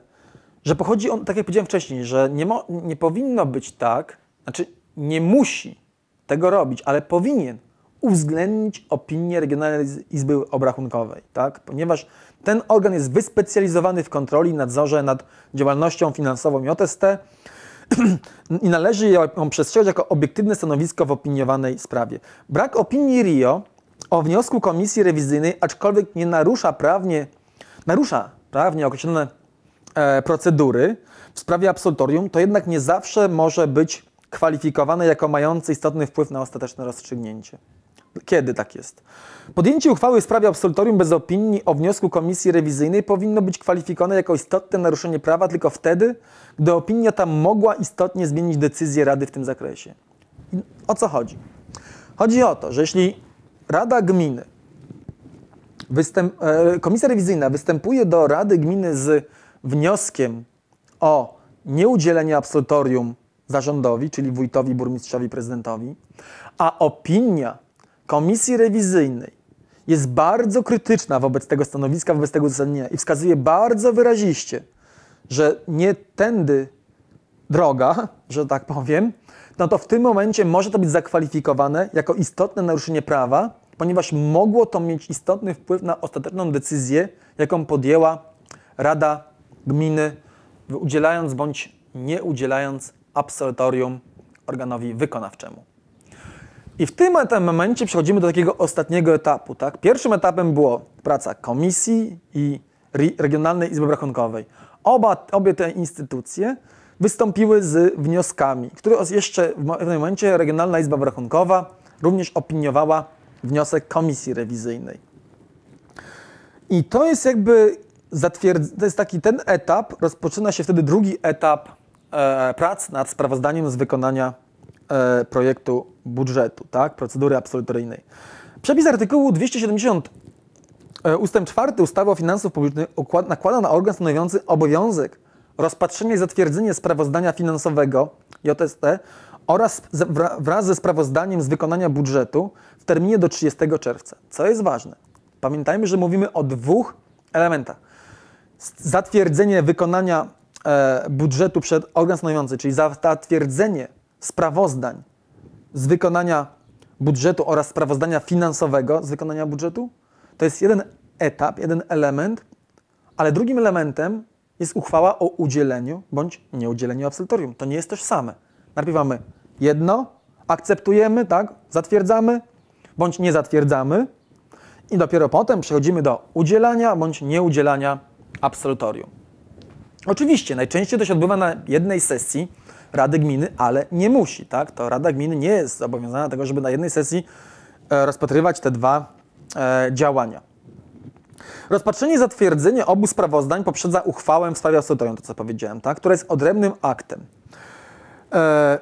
A: że pochodzi on, tak jak powiedziałem wcześniej, że nie, mo, nie powinno być tak, znaczy nie musi tego robić, ale powinien uwzględnić opinię Regionalnej Izby Obrachunkowej, tak? ponieważ ten organ jest wyspecjalizowany w kontroli i nadzorze nad działalnością finansową JST i należy ją przestrzegać jako obiektywne stanowisko w opiniowanej sprawie. Brak opinii RIO o wniosku komisji rewizyjnej, aczkolwiek nie narusza prawnie, narusza prawnie określone e, procedury w sprawie absolutorium, to jednak nie zawsze może być kwalifikowane jako mające istotny wpływ na ostateczne rozstrzygnięcie. Kiedy tak jest? Podjęcie uchwały w sprawie absolutorium bez opinii o wniosku komisji rewizyjnej powinno być kwalifikowane jako istotne naruszenie prawa tylko wtedy, gdy opinia ta mogła istotnie zmienić decyzję Rady w tym zakresie. O co chodzi? Chodzi o to, że jeśli Rada Gminy, występ, e, komisja rewizyjna występuje do Rady Gminy z wnioskiem o nieudzielenie absolutorium zarządowi, czyli wójtowi, burmistrzowi, prezydentowi, a opinia Komisji Rewizyjnej jest bardzo krytyczna wobec tego stanowiska, wobec tego uzasadnienia i wskazuje bardzo wyraziście, że nie tędy droga, że tak powiem, no to w tym momencie może to być zakwalifikowane jako istotne naruszenie prawa, ponieważ mogło to mieć istotny wpływ na ostateczną decyzję, jaką podjęła Rada Gminy, udzielając bądź nie udzielając absolutorium organowi wykonawczemu. I w tym momencie przechodzimy do takiego ostatniego etapu. Tak? Pierwszym etapem było praca komisji i Regionalnej Izby Rachunkowej. Oba, obie te instytucje wystąpiły z wnioskami, które jeszcze w pewnym momencie Regionalna Izba Rachunkowa również opiniowała wniosek komisji rewizyjnej. I to jest jakby zatwierdz... to jest taki ten etap, rozpoczyna się wtedy drugi etap e, prac nad sprawozdaniem z wykonania E, projektu budżetu, tak, procedury absolutoryjnej. Przepis artykułu 270 e, ustęp 4 ustawy o finansach publicznych nakłada na organ stanowiący obowiązek rozpatrzenia i zatwierdzenia sprawozdania finansowego JST oraz wraz ze sprawozdaniem z wykonania budżetu w terminie do 30 czerwca. Co jest ważne, pamiętajmy, że mówimy o dwóch elementach. Zatwierdzenie wykonania e, budżetu przed organ stanowiący, czyli zatwierdzenie sprawozdań z wykonania budżetu oraz sprawozdania finansowego z wykonania budżetu. To jest jeden etap, jeden element, ale drugim elementem jest uchwała o udzieleniu bądź nieudzieleniu absolutorium. To nie jest tożsame. Najpierw mamy jedno, akceptujemy, tak, zatwierdzamy bądź nie zatwierdzamy i dopiero potem przechodzimy do udzielania bądź nieudzielania absolutorium. Oczywiście najczęściej to się odbywa na jednej sesji, Rady Gminy, ale nie musi, tak? To Rada Gminy nie jest zobowiązana do tego, żeby na jednej sesji e, rozpatrywać te dwa e, działania. Rozpatrzenie i zatwierdzenie obu sprawozdań poprzedza uchwałę w sprawie osobią, to co powiedziałem, tak? która jest odrębnym aktem. E,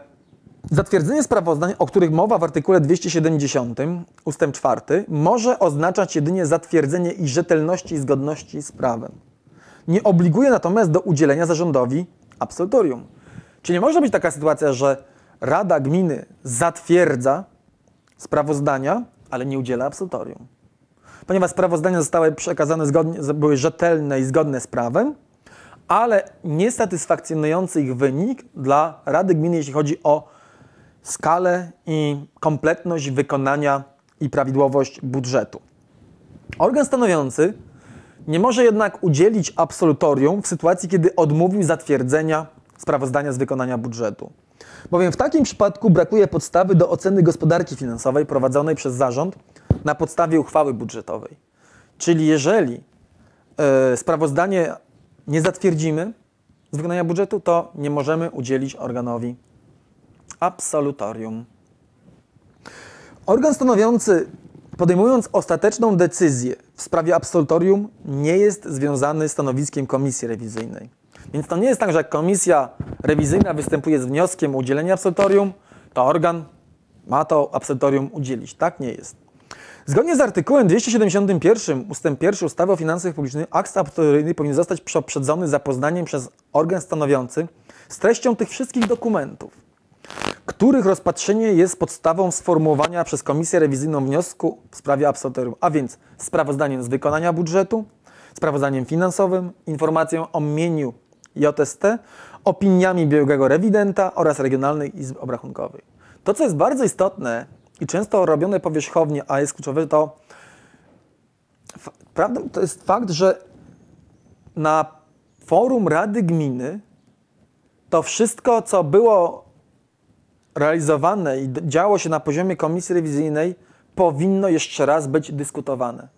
A: zatwierdzenie sprawozdań, o których mowa w artykule 270 ust. 4, może oznaczać jedynie zatwierdzenie i rzetelności i zgodności z prawem. Nie obliguje natomiast do udzielenia zarządowi absolutorium. Czy nie może być taka sytuacja, że Rada Gminy zatwierdza sprawozdania, ale nie udziela absolutorium? Ponieważ sprawozdania zostały przekazane, zgodnie, były rzetelne i zgodne z prawem, ale niesatysfakcjonujący ich wynik dla Rady Gminy, jeśli chodzi o skalę i kompletność wykonania i prawidłowość budżetu. Organ stanowiący nie może jednak udzielić absolutorium w sytuacji, kiedy odmówił zatwierdzenia sprawozdania z wykonania budżetu. Bowiem w takim przypadku brakuje podstawy do oceny gospodarki finansowej prowadzonej przez zarząd na podstawie uchwały budżetowej. Czyli jeżeli y, sprawozdanie nie zatwierdzimy z wykonania budżetu, to nie możemy udzielić organowi absolutorium. Organ stanowiący, podejmując ostateczną decyzję w sprawie absolutorium, nie jest związany stanowiskiem komisji rewizyjnej. Więc to nie jest tak, że jak komisja rewizyjna występuje z wnioskiem o udzielenie absolutorium, to organ ma to absolutorium udzielić. Tak nie jest. Zgodnie z artykułem 271 ust. 1 ustawy o finansach publicznych akt absolutoryjny powinien zostać poprzedzony zapoznaniem przez organ stanowiący z treścią tych wszystkich dokumentów, których rozpatrzenie jest podstawą sformułowania przez Komisję Rewizyjną wniosku w sprawie absolutorium, a więc sprawozdaniem z wykonania budżetu, sprawozdaniem finansowym, informacją o mieniu JST, opiniami biegłego rewidenta oraz regionalnej izby obrachunkowej. To, co jest bardzo istotne i często robione powierzchownie, a jest kluczowe, to prawdą to jest fakt, że na forum Rady Gminy to wszystko, co było realizowane i działo się na poziomie komisji rewizyjnej, powinno jeszcze raz być dyskutowane.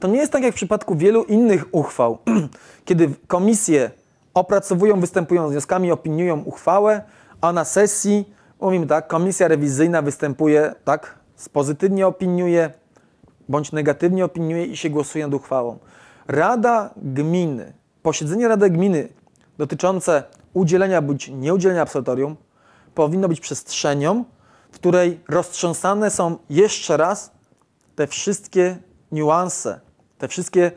A: To nie jest tak jak w przypadku wielu innych uchwał, kiedy komisje opracowują, występują z wnioskami, opiniują uchwałę, a na sesji, mówimy tak, komisja rewizyjna występuje, tak, pozytywnie opiniuje bądź negatywnie opiniuje i się głosuje nad uchwałą. Rada gminy, posiedzenie Rady Gminy dotyczące udzielenia bądź nieudzielenia absolutorium powinno być przestrzenią, w której roztrząsane są jeszcze raz te wszystkie niuanse, te wszystkie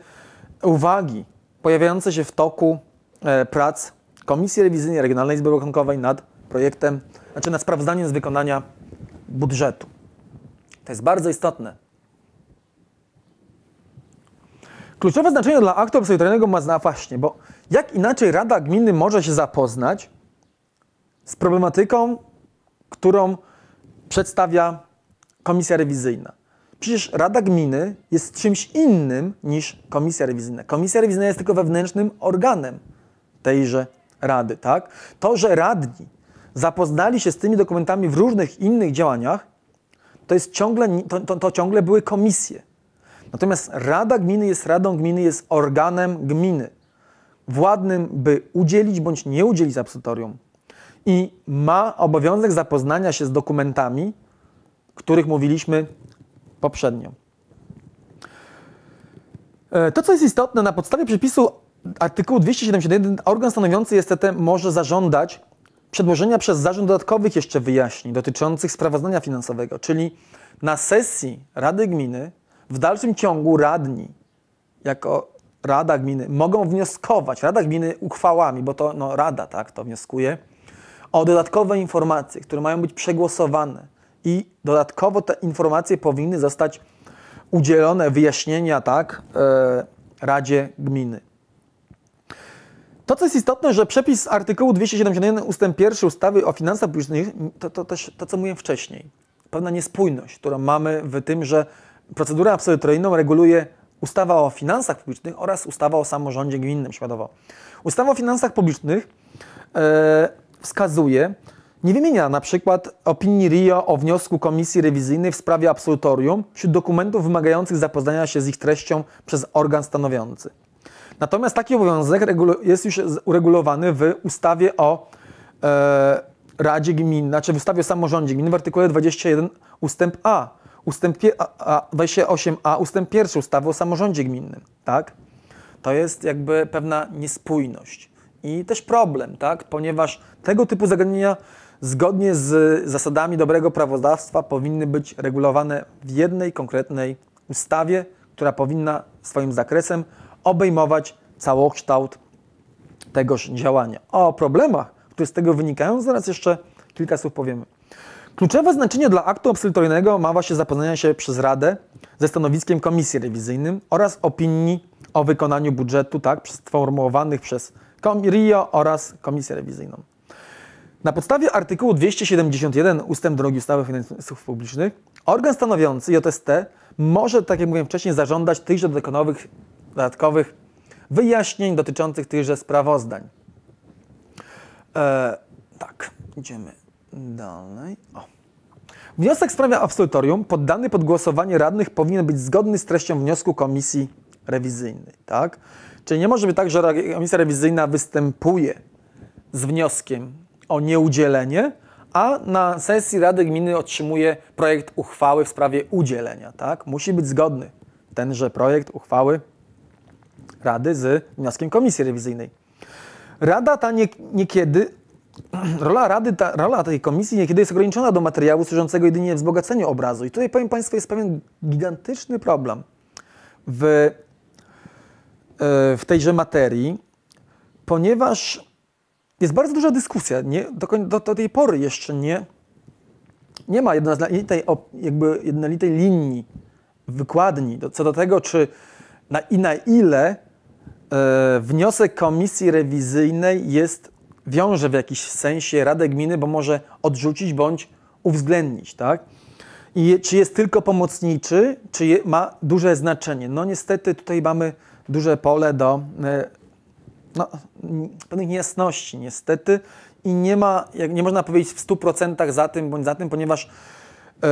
A: uwagi pojawiające się w toku e, prac Komisji Rewizyjnej Regionalnej Izby Rachunkowej nad projektem, znaczy nad sprawozdaniem z wykonania budżetu. To jest bardzo istotne. Kluczowe znaczenie dla aktu obserwacyjnego ma zna właśnie, bo jak inaczej Rada Gminy może się zapoznać z problematyką, którą przedstawia komisja rewizyjna. Przecież Rada Gminy jest czymś innym niż komisja rewizyjna. Komisja rewizyjna jest tylko wewnętrznym organem tejże rady, tak? To, że radni zapoznali się z tymi dokumentami w różnych innych działaniach, to, jest ciągle, to, to, to ciągle były komisje. Natomiast Rada Gminy jest Radą Gminy, jest organem gminy, władnym, by udzielić bądź nie udzielić absolutorium i ma obowiązek zapoznania się z dokumentami, których mówiliśmy poprzednio. E, to, co jest istotne, na podstawie przepisu artykułu 271 organ stanowiący JST może zażądać przedłożenia przez zarząd dodatkowych jeszcze wyjaśnień dotyczących sprawozdania finansowego, czyli na sesji Rady Gminy w dalszym ciągu radni jako Rada Gminy mogą wnioskować, Rada Gminy uchwałami, bo to no, Rada tak to wnioskuje, o dodatkowe informacje, które mają być przegłosowane i dodatkowo te informacje powinny zostać udzielone, wyjaśnienia, tak, e, Radzie Gminy. To, co jest istotne, że przepis artykułu 271 ust. 1 ustawy o finansach publicznych, to, to też to, co mówiłem wcześniej, pewna niespójność, którą mamy w tym, że procedurę absolutoryjną reguluje ustawa o finansach publicznych oraz ustawa o samorządzie gminnym, przykładowo. Ustawa o finansach publicznych e, wskazuje, nie wymienia na przykład opinii RIO o wniosku Komisji Rewizyjnej w sprawie absolutorium wśród dokumentów wymagających zapoznania się z ich treścią przez organ stanowiący. Natomiast taki obowiązek jest już uregulowany w ustawie o e, Radzie Gmin, znaczy w ustawie o samorządzie gmin w artykule 21 ustęp A, ustęp a, 28a ustęp 1 ustawy o samorządzie gminnym. Tak? To jest jakby pewna niespójność i też problem, tak? ponieważ tego typu zagadnienia zgodnie z zasadami dobrego prawodawstwa powinny być regulowane w jednej konkretnej ustawie, która powinna swoim zakresem obejmować całokształt tegoż działania. O problemach, które z tego wynikają, zaraz jeszcze kilka słów powiemy. Kluczowe znaczenie dla aktu absolutoryjnego ma właśnie zapoznanie się przez Radę ze stanowiskiem Komisji Rewizyjnym oraz opinii o wykonaniu budżetu tak, sformułowanych przez RIO oraz Komisję Rewizyjną. Na podstawie artykułu 271 ust. 2 ustawy o finansach publicznych organ stanowiący JST może, tak jak mówiłem wcześniej, zażądać tychże dodatkowych, dodatkowych wyjaśnień dotyczących tychże sprawozdań. E, tak, idziemy dalej. O. Wniosek w sprawie absolutorium poddany pod głosowanie radnych powinien być zgodny z treścią wniosku komisji rewizyjnej. Tak? Czyli nie może być tak, że komisja rewizyjna występuje z wnioskiem o nieudzielenie, a na sesji Rady Gminy otrzymuje projekt uchwały w sprawie udzielenia. Tak? Musi być zgodny tenże projekt uchwały Rady z wnioskiem Komisji Rewizyjnej. Rada ta nie, niekiedy, rola, rady ta, rola tej komisji niekiedy jest ograniczona do materiału służącego jedynie wzbogaceniu obrazu. I tutaj powiem Państwu, jest pewien gigantyczny problem w, e, w tejże materii, ponieważ jest bardzo duża dyskusja. Nie, do, do, do tej pory jeszcze nie, nie ma jednolitej, jakby jednolitej linii wykładni do, co do tego, czy na, i na ile e, wniosek komisji rewizyjnej jest, wiąże w jakiś sensie Radę Gminy, bo może odrzucić bądź uwzględnić, tak? I czy jest tylko pomocniczy, czy je, ma duże znaczenie? No niestety tutaj mamy duże pole do e, no, pewnych niejasności niestety i nie, ma, nie można powiedzieć w 100% za tym bądź za tym, ponieważ e,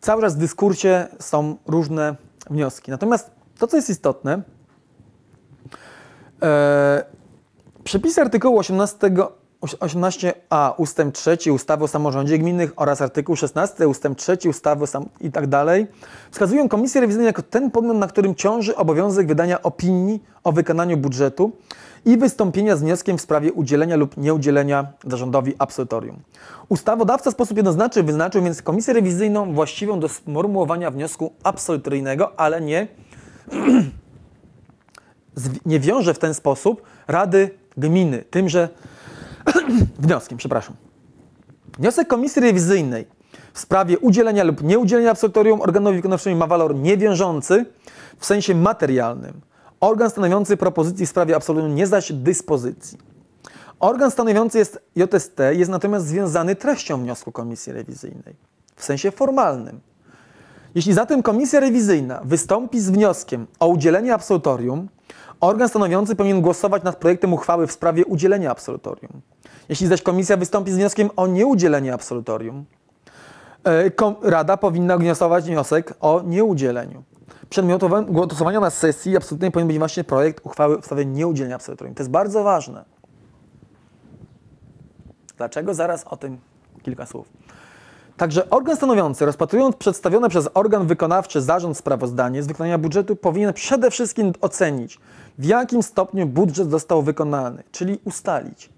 A: cały czas w dyskursie są różne wnioski. Natomiast to, co jest istotne, e, przepisy artykułu 18, 18a ust. 3 ustawy o samorządzie gminnych oraz artykuł 16 ust. 3 ustawy sam... i tak dalej wskazują Komisję Rewizyjną jako ten podmiot, na którym ciąży obowiązek wydania opinii o wykonaniu budżetu i wystąpienia z wnioskiem w sprawie udzielenia lub nieudzielenia zarządowi absolutorium. Ustawodawca w sposób jednoznaczny wyznaczył więc komisję rewizyjną właściwą do sformułowania wniosku absolutoryjnego, ale nie, nie wiąże w ten sposób Rady Gminy tymże wnioskiem, przepraszam. Wniosek komisji rewizyjnej w sprawie udzielenia lub nieudzielenia absolutorium organowi wykonawczemu ma walor niewiążący w sensie materialnym. Organ stanowiący propozycji w sprawie absolutu nie zaś dyspozycji. Organ stanowiący jest JST jest natomiast związany treścią wniosku komisji rewizyjnej w sensie formalnym. Jeśli zatem komisja rewizyjna wystąpi z wnioskiem o udzielenie absolutorium, organ stanowiący powinien głosować nad projektem uchwały w sprawie udzielenia absolutorium. Jeśli zaś komisja wystąpi z wnioskiem o nieudzielenie absolutorium, e, Rada powinna głosować wniosek o nieudzieleniu. Przedmiotem głosowania na sesji absolutnie powinien być właśnie projekt uchwały w sprawie nieudzielenia absolutorium. To jest bardzo ważne. Dlaczego? Zaraz o tym kilka słów. Także organ stanowiący, rozpatrując przedstawione przez organ wykonawczy zarząd sprawozdanie z wykonania budżetu, powinien przede wszystkim ocenić, w jakim stopniu budżet został wykonany, czyli ustalić,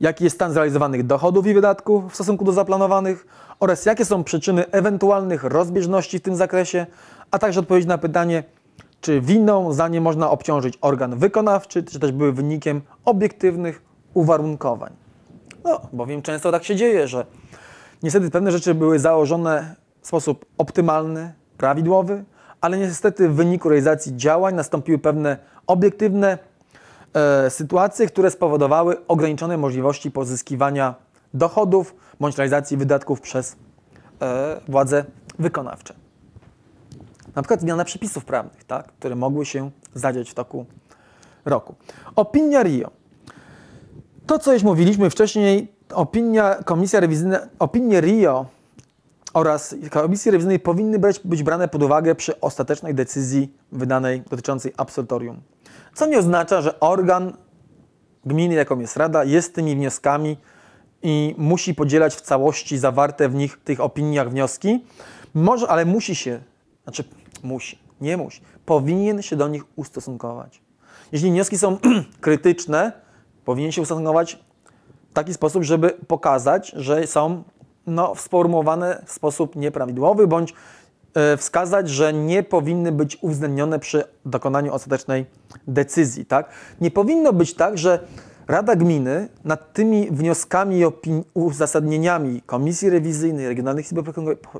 A: jaki jest stan zrealizowanych dochodów i wydatków w stosunku do zaplanowanych oraz jakie są przyczyny ewentualnych rozbieżności w tym zakresie, a także odpowiedź na pytanie, czy winą za nie można obciążyć organ wykonawczy, czy też były wynikiem obiektywnych uwarunkowań. No, bowiem często tak się dzieje, że niestety pewne rzeczy były założone w sposób optymalny, prawidłowy, ale niestety w wyniku realizacji działań nastąpiły pewne obiektywne e, sytuacje, które spowodowały ograniczone możliwości pozyskiwania dochodów bądź realizacji wydatków przez e, władze wykonawcze na przykład zmiana przepisów prawnych, tak, które mogły się zadziać w toku roku. Opinia RIO. To, co już mówiliśmy wcześniej, opinia Komisja Rewizyjna, opinie RIO oraz Komisji Rewizyjnej powinny być, być brane pod uwagę przy ostatecznej decyzji wydanej dotyczącej absolutorium. Co nie oznacza, że organ gminy, jaką jest Rada, jest tymi wnioskami i musi podzielać w całości zawarte w nich, tych opiniach wnioski, może, ale musi się, znaczy musi, nie musi, powinien się do nich ustosunkować. Jeśli wnioski są krytyczne, powinien się ustosunkować w taki sposób, żeby pokazać, że są no, sformułowane w sposób nieprawidłowy, bądź e, wskazać, że nie powinny być uwzględnione przy dokonaniu ostatecznej decyzji. Tak? Nie powinno być tak, że Rada Gminy nad tymi wnioskami i uzasadnieniami Komisji Rewizyjnej Regionalnych Izb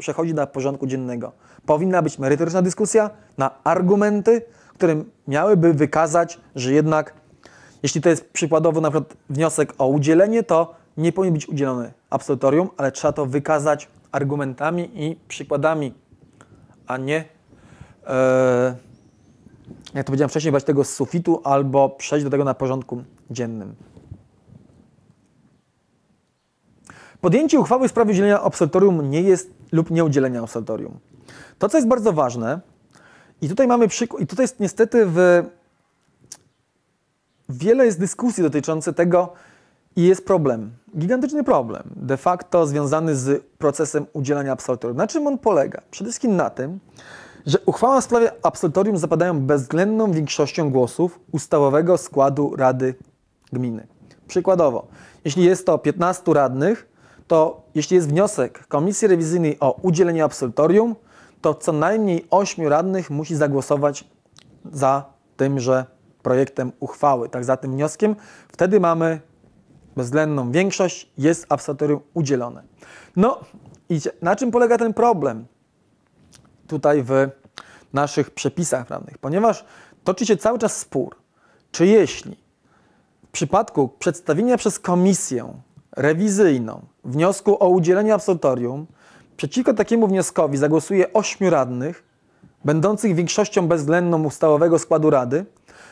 A: przechodzi na porządku dziennego. Powinna być merytoryczna dyskusja na argumenty, które miałyby wykazać, że jednak, jeśli to jest przykładowo na przykład wniosek o udzielenie, to nie powinien być udzielony absolutorium, ale trzeba to wykazać argumentami i przykładami, a nie, e, jak to powiedziałem wcześniej, brać tego z sufitu albo przejść do tego na porządku dziennym. Podjęcie uchwały w sprawie udzielenia absolutorium nie jest lub nieudzielenia absolutorium. To, co jest bardzo ważne, i tutaj mamy przykład, i tutaj jest niestety w... wiele jest dyskusji dotyczących tego, i jest problem, gigantyczny problem, de facto związany z procesem udzielania absolutorium. Na czym on polega? Przede wszystkim na tym, że uchwała w sprawie absolutorium zapadają bezwzględną większością głosów ustawowego składu Rady Gminy. Przykładowo, jeśli jest to 15 radnych, to jeśli jest wniosek Komisji Rewizyjnej o udzielenie absolutorium, to co najmniej ośmiu radnych musi zagłosować za tymże projektem uchwały, tak za tym wnioskiem. Wtedy mamy bezwzględną większość, jest absolutorium udzielone. No i na czym polega ten problem tutaj w naszych przepisach prawnych? Ponieważ toczy się cały czas spór, czy jeśli w przypadku przedstawienia przez komisję rewizyjną wniosku o udzielenie absolutorium Przeciwko takiemu wnioskowi zagłosuje ośmiu radnych, będących większością bezwzględną ustawowego składu Rady,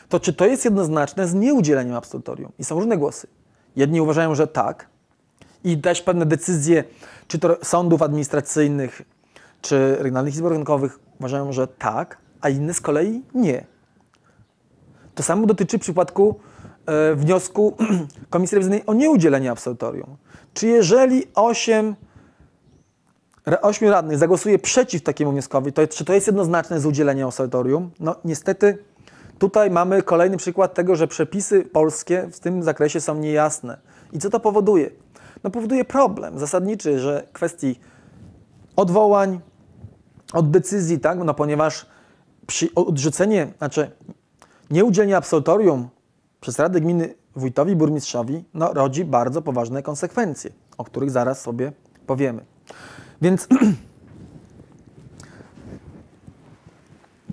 A: to czy to jest jednoznaczne z nieudzieleniem absolutorium? I są różne głosy. Jedni uważają, że tak, i też pewne decyzje, czy to sądów administracyjnych, czy regionalnych izb rynkowych, uważają, że tak, a inne z kolei nie. To samo dotyczy przypadku e, wniosku Komisji Rewizyjnej o nieudzielenie absolutorium. Czy jeżeli 8 ośmiu radnych zagłosuje przeciw takiemu wnioskowi, to czy to jest jednoznaczne z udzieleniem absolutorium? No niestety tutaj mamy kolejny przykład tego, że przepisy polskie w tym zakresie są niejasne. I co to powoduje? No powoduje problem zasadniczy, że kwestii odwołań, od decyzji, tak? No ponieważ przy odrzucenie, znaczy nieudzielenie absolutorium przez Radę Gminy wójtowi, burmistrzowi, no rodzi bardzo poważne konsekwencje, o których zaraz sobie powiemy. Więc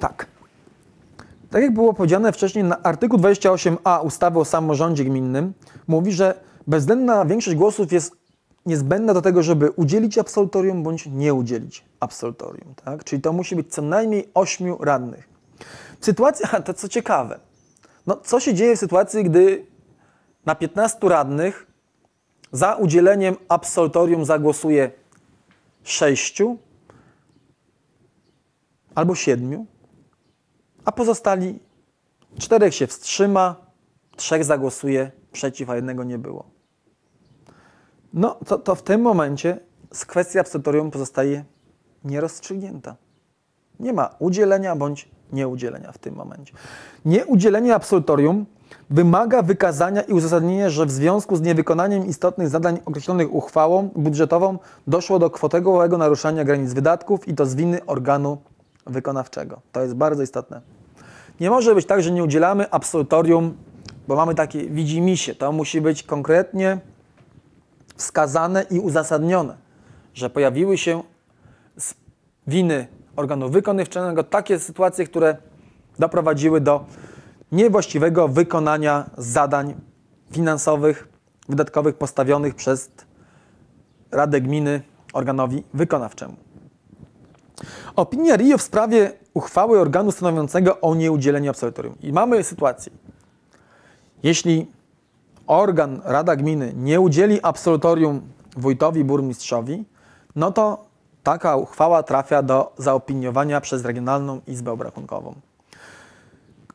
A: tak. Tak jak było powiedziane wcześniej, na artykuł 28a ustawy o samorządzie gminnym mówi, że bezwzględna większość głosów jest niezbędna do tego, żeby udzielić absolutorium bądź nie udzielić absolutorium. Tak? Czyli to musi być co najmniej 8 radnych. Sytuacja, to co ciekawe, no, co się dzieje w sytuacji, gdy na 15 radnych za udzieleniem absolutorium zagłosuje sześciu albo siedmiu, a pozostali czterech się wstrzyma, trzech zagłosuje przeciw, a jednego nie było. No to, to w tym momencie kwestia absolutorium pozostaje nierozstrzygnięta. Nie ma udzielenia bądź nieudzielenia w tym momencie. Nieudzielenie absolutorium Wymaga wykazania i uzasadnienia, że w związku z niewykonaniem istotnych zadań określonych uchwałą budżetową doszło do kwotowego naruszania granic wydatków i to z winy organu wykonawczego. To jest bardzo istotne. Nie może być tak, że nie udzielamy absolutorium, bo mamy takie widzimisię. To musi być konkretnie wskazane i uzasadnione, że pojawiły się z winy organu wykonawczego takie sytuacje, które doprowadziły do niewłaściwego wykonania zadań finansowych, wydatkowych postawionych przez Radę Gminy organowi wykonawczemu. Opinia RIO w sprawie uchwały organu stanowiącego o nieudzieleniu absolutorium. I mamy sytuację. Jeśli organ Rada Gminy nie udzieli absolutorium wójtowi, burmistrzowi, no to taka uchwała trafia do zaopiniowania przez Regionalną Izbę Obrachunkową.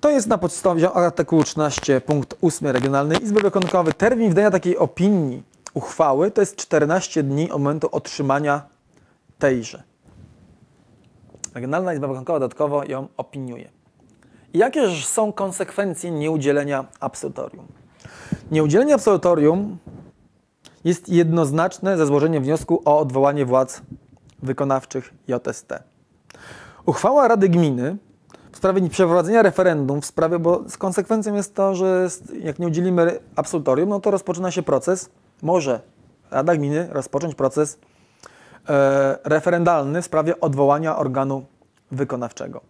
A: To jest na podstawie artykułu 13 punkt 8 Regionalnej Izby Wykonkowej. Termin wydania takiej opinii uchwały to jest 14 dni od momentu otrzymania tejże. Regionalna Izba Wykonkowa dodatkowo ją opiniuje. Jakież są konsekwencje nieudzielenia absolutorium? Nieudzielenie absolutorium jest jednoznaczne ze złożeniem wniosku o odwołanie władz wykonawczych JST. Uchwała Rady Gminy w sprawie przeprowadzenia referendum w sprawie, bo z konsekwencją jest to, że jak nie udzielimy absolutorium, no to rozpoczyna się proces, może Rada Gminy rozpocząć proces e, referendalny w sprawie odwołania organu wykonawczego.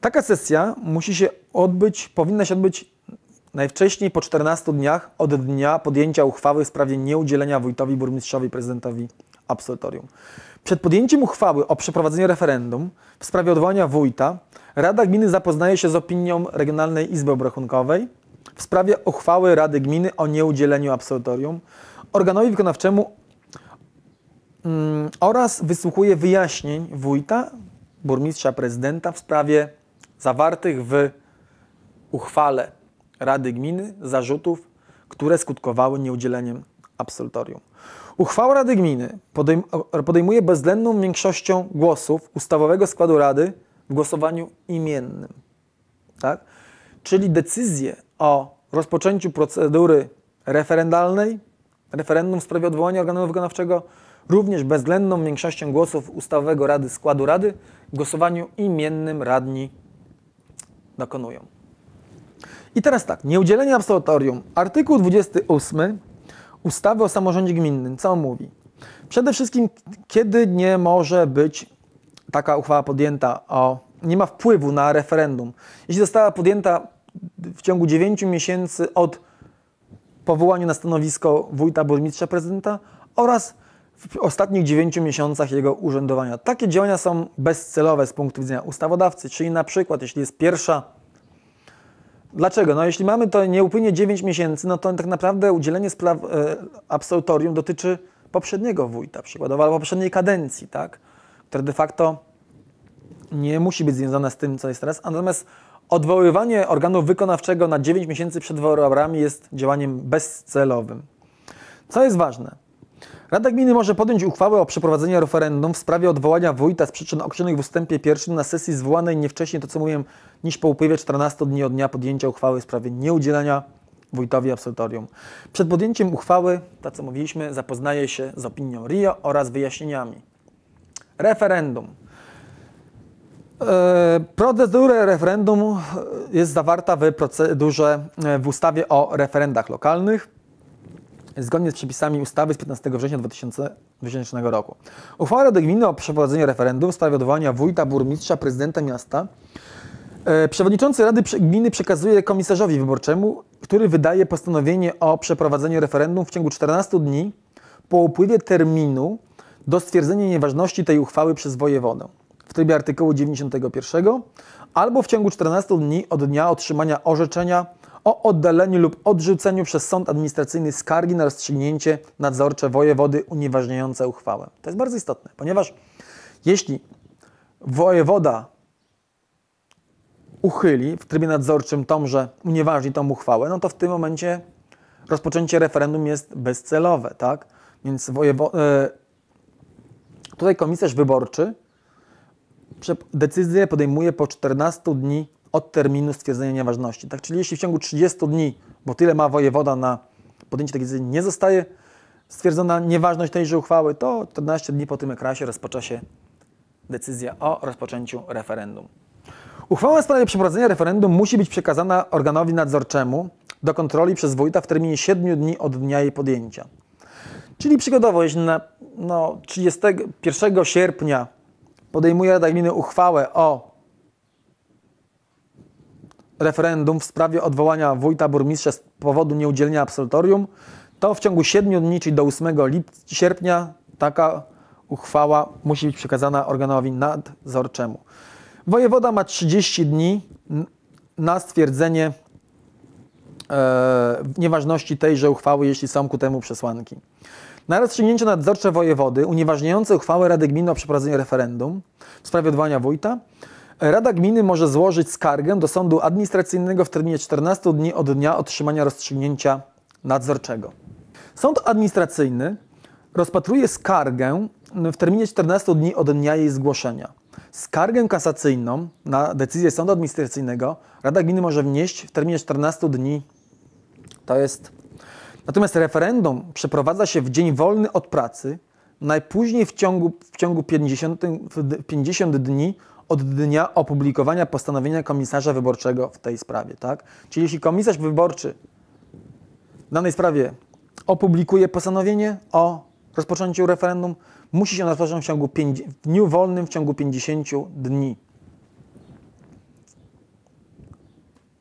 A: Taka sesja musi się odbyć, powinna się odbyć najwcześniej po 14 dniach od dnia podjęcia uchwały w sprawie nieudzielenia wójtowi, burmistrzowi, prezydentowi absolutorium. Przed podjęciem uchwały o przeprowadzeniu referendum w sprawie odwołania wójta, Rada Gminy zapoznaje się z opinią Regionalnej Izby Obrachunkowej w sprawie uchwały Rady Gminy o nieudzieleniu absolutorium organowi wykonawczemu mm, oraz wysłuchuje wyjaśnień wójta, burmistrza, prezydenta w sprawie zawartych w uchwale Rady Gminy zarzutów, które skutkowały nieudzieleniem absolutorium. Uchwała Rady Gminy podejmuje bezwzględną większością głosów ustawowego składu Rady w głosowaniu imiennym. Tak? Czyli decyzję o rozpoczęciu procedury referendalnej, referendum w sprawie odwołania organu wykonawczego, również bezwzględną większością głosów ustawowego Rady składu Rady w głosowaniu imiennym radni dokonują. I teraz tak, nieudzielenie absolutorium. Artykuł 28 ustawy o samorządzie gminnym. Co on mówi? Przede wszystkim, kiedy nie może być taka uchwała podjęta o nie ma wpływu na referendum. Jeśli została podjęta w ciągu 9 miesięcy od powołania na stanowisko wójta, burmistrza, prezydenta oraz w ostatnich 9 miesiącach jego urzędowania. Takie działania są bezcelowe z punktu widzenia ustawodawcy, czyli na przykład jeśli jest pierwsza Dlaczego? No jeśli mamy to nie upłynie 9 miesięcy, no to tak naprawdę udzielenie spraw e, absolutorium dotyczy poprzedniego wójta przykładowo, albo poprzedniej kadencji, tak? Które de facto nie musi być związane z tym, co jest teraz. Natomiast odwoływanie organu wykonawczego na 9 miesięcy przed wyborami jest działaniem bezcelowym. Co jest ważne? Rada Gminy może podjąć uchwałę o przeprowadzeniu referendum w sprawie odwołania wójta z przyczyn określonych w ustępie pierwszym na sesji zwołanej nie wcześniej, to co mówiłem, niż po upływie 14 dni od dnia podjęcia uchwały w sprawie nieudzielania wójtowi absolutorium. Przed podjęciem uchwały, to co mówiliśmy, zapoznaje się z opinią RIO oraz wyjaśnieniami. Referendum. E, Procedura referendum jest zawarta w procedurze e, w ustawie o referendach lokalnych zgodnie z przepisami ustawy z 15 września 2000 roku. Uchwała rady Gminy o przeprowadzeniu referendum w sprawie odwołania wójta, burmistrza, prezydenta miasta e, Przewodniczący Rady Gminy przekazuje komisarzowi wyborczemu, który wydaje postanowienie o przeprowadzeniu referendum w ciągu 14 dni po upływie terminu do stwierdzenia nieważności tej uchwały przez wojewodę w trybie artykułu 91 albo w ciągu 14 dni od dnia otrzymania orzeczenia o oddaleniu lub odrzuceniu przez sąd administracyjny skargi na rozstrzygnięcie nadzorcze wojewody unieważniające uchwałę. To jest bardzo istotne, ponieważ jeśli wojewoda uchyli w trybie nadzorczym że unieważni tą uchwałę, no to w tym momencie rozpoczęcie referendum jest bezcelowe, tak? Więc wojewo... E, tutaj komisarz wyborczy decyzję podejmuje po 14 dni od terminu stwierdzenia nieważności. Tak, czyli jeśli w ciągu 30 dni, bo tyle ma wojewoda na podjęcie takiej decyzji, nie zostaje stwierdzona nieważność tejże uchwały, to 14 dni po tym ekrasie rozpoczęła się decyzja o rozpoczęciu referendum. Uchwała w sprawie przeprowadzenia referendum musi być przekazana organowi nadzorczemu do kontroli przez wójta w terminie 7 dni od dnia jej podjęcia. Czyli przykładowo, jeśli na no, 31 sierpnia podejmuje Rada Gminy uchwałę o referendum w sprawie odwołania wójta burmistrza z powodu nieudzielenia absolutorium, to w ciągu 7 dni, czyli do 8 lip sierpnia, taka uchwała musi być przekazana organowi nadzorczemu. Wojewoda ma 30 dni na stwierdzenie e, nieważności tejże uchwały, jeśli są ku temu przesłanki. Na rozstrzygnięcie nadzorcze wojewody unieważniające uchwałę Rady Gminy o przeprowadzeniu referendum w sprawie odwołania wójta Rada Gminy może złożyć skargę do sądu administracyjnego w terminie 14 dni od dnia otrzymania rozstrzygnięcia nadzorczego. Sąd administracyjny rozpatruje skargę w terminie 14 dni od dnia jej zgłoszenia. Skargę kasacyjną na decyzję sądu administracyjnego Rada Gminy może wnieść w terminie 14 dni. To jest. Natomiast referendum przeprowadza się w dzień wolny od pracy, najpóźniej w ciągu, w ciągu 50, 50 dni od dnia opublikowania postanowienia komisarza wyborczego w tej sprawie. Tak? Czyli jeśli komisarz wyborczy w danej sprawie opublikuje postanowienie o rozpoczęciu referendum, musi się ono rozpocząć w, ciągu pięć, w dniu wolnym w ciągu 50 dni.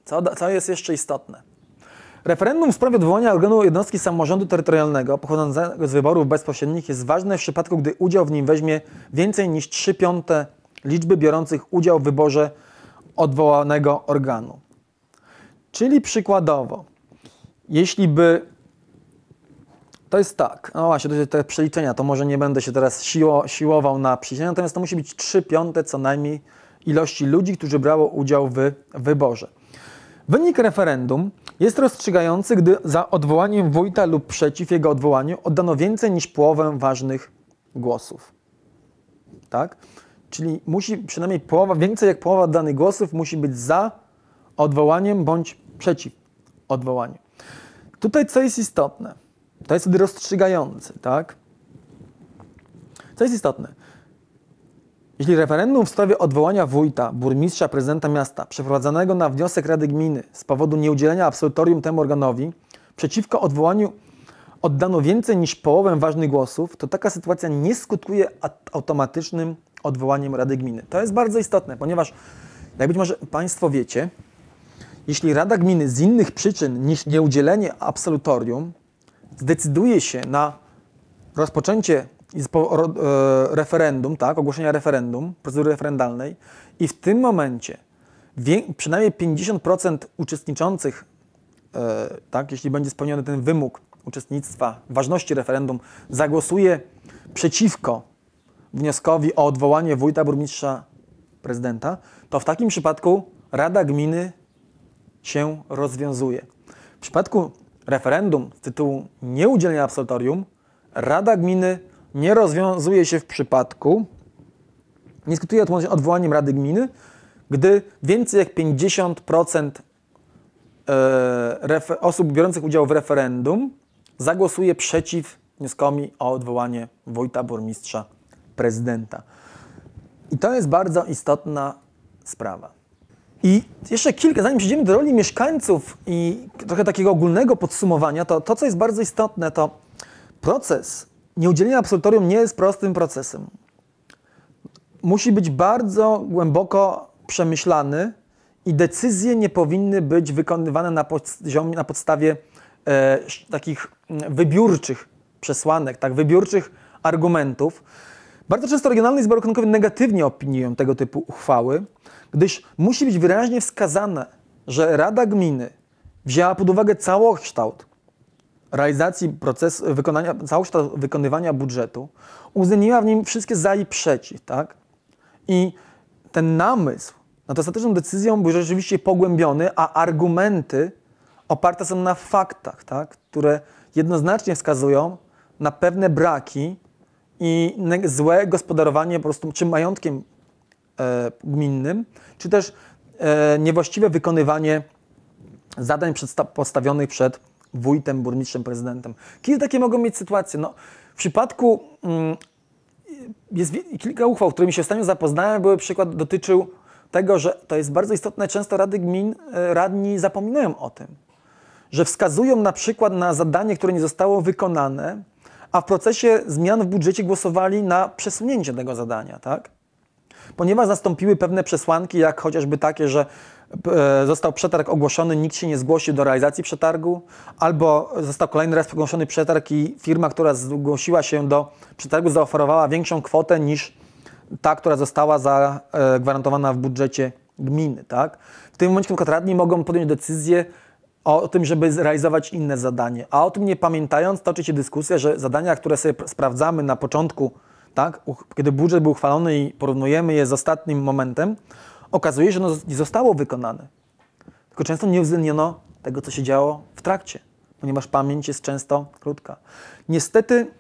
A: Co, co jest jeszcze istotne? Referendum w sprawie odwołania organu jednostki samorządu terytorialnego pochodzącego z wyborów bezpośrednich jest ważne w przypadku, gdy udział w nim weźmie więcej niż 3 piąte liczby biorących udział w wyborze odwołanego organu. Czyli przykładowo, jeśli by. To jest tak, no właśnie, to te przeliczenia, to może nie będę się teraz siło, siłował na przeliczenia, natomiast to musi być 3 piąte co najmniej ilości ludzi, którzy brało udział w wyborze. Wynik referendum jest rozstrzygający, gdy za odwołaniem wójta lub przeciw jego odwołaniu oddano więcej niż połowę ważnych głosów. Tak? Czyli musi przynajmniej połowa, więcej jak połowa danych głosów musi być za odwołaniem bądź przeciw odwołaniu. Tutaj co jest istotne, to jest wtedy rozstrzygające, tak? Co jest istotne? Jeśli referendum w sprawie odwołania wójta, burmistrza, prezydenta miasta przeprowadzanego na wniosek Rady Gminy z powodu nieudzielenia absolutorium temu organowi przeciwko odwołaniu oddano więcej niż połowę ważnych głosów, to taka sytuacja nie skutkuje automatycznym odwołaniem Rady Gminy. To jest bardzo istotne, ponieważ, jak być może Państwo wiecie, jeśli Rada Gminy z innych przyczyn niż nieudzielenie absolutorium zdecyduje się na rozpoczęcie e, referendum, tak, ogłoszenia referendum, procedury referendalnej i w tym momencie przynajmniej 50% uczestniczących, e, tak, jeśli będzie spełniony ten wymóg uczestnictwa, ważności referendum, zagłosuje przeciwko wnioskowi o odwołanie wójta, burmistrza, prezydenta, to w takim przypadku Rada Gminy się rozwiązuje. W przypadku referendum z tytułu nieudzielenia absolutorium Rada Gminy nie rozwiązuje się w przypadku, nie dyskutuje odwołaniem Rady Gminy, gdy więcej jak 50% e, osób biorących udział w referendum zagłosuje przeciw wnioskowi o odwołanie wójta, burmistrza, prezydenta. I to jest bardzo istotna sprawa. I jeszcze kilka, zanim przejdziemy do roli mieszkańców i trochę takiego ogólnego podsumowania, to to, co jest bardzo istotne, to proces nieudzielenia absolutorium nie jest prostym procesem. Musi być bardzo głęboko przemyślany i decyzje nie powinny być wykonywane na, na podstawie e, takich mm, wybiórczych przesłanek, tak, wybiórczych argumentów, bardzo często regionalni zbory okręgowe negatywnie opiniują tego typu uchwały, gdyż musi być wyraźnie wskazane, że Rada Gminy wzięła pod uwagę całokształt realizacji procesu wykonania, całokształt wykonywania budżetu, uwzględniła w nim wszystkie za i przeciw, tak? I ten namysł nad ostateczną decyzją był rzeczywiście pogłębiony, a argumenty oparte są na faktach, tak? które jednoznacznie wskazują na pewne braki i złe gospodarowanie po prostu czy majątkiem e, gminnym, czy też e, niewłaściwe wykonywanie zadań postawionych przed wójtem, burmistrzem, prezydentem. Kiedy takie mogą mieć sytuacje? No, w przypadku mm, jest kilka uchwał, którymi się ostatnio zapoznałem, były przykład dotyczył tego, że to jest bardzo istotne, często rady gmin, e, radni zapominają o tym, że wskazują na przykład na zadanie, które nie zostało wykonane, a w procesie zmian w budżecie głosowali na przesunięcie tego zadania, tak? Ponieważ nastąpiły pewne przesłanki, jak chociażby takie, że e, został przetarg ogłoszony, nikt się nie zgłosił do realizacji przetargu, albo został kolejny raz ogłoszony przetarg i firma, która zgłosiła się do przetargu, zaoferowała większą kwotę niż ta, która została zagwarantowana e, w budżecie gminy. Tak? W tym momencie radni mogą podjąć decyzję, o tym, żeby zrealizować inne zadanie. A o tym nie pamiętając, toczy się dyskusja, że zadania, które sobie sprawdzamy na początku, tak, kiedy budżet był uchwalony i porównujemy je z ostatnim momentem, okazuje się, że ono nie zostało wykonane. Tylko często nie uwzględniono tego, co się działo w trakcie, ponieważ pamięć jest często krótka. Niestety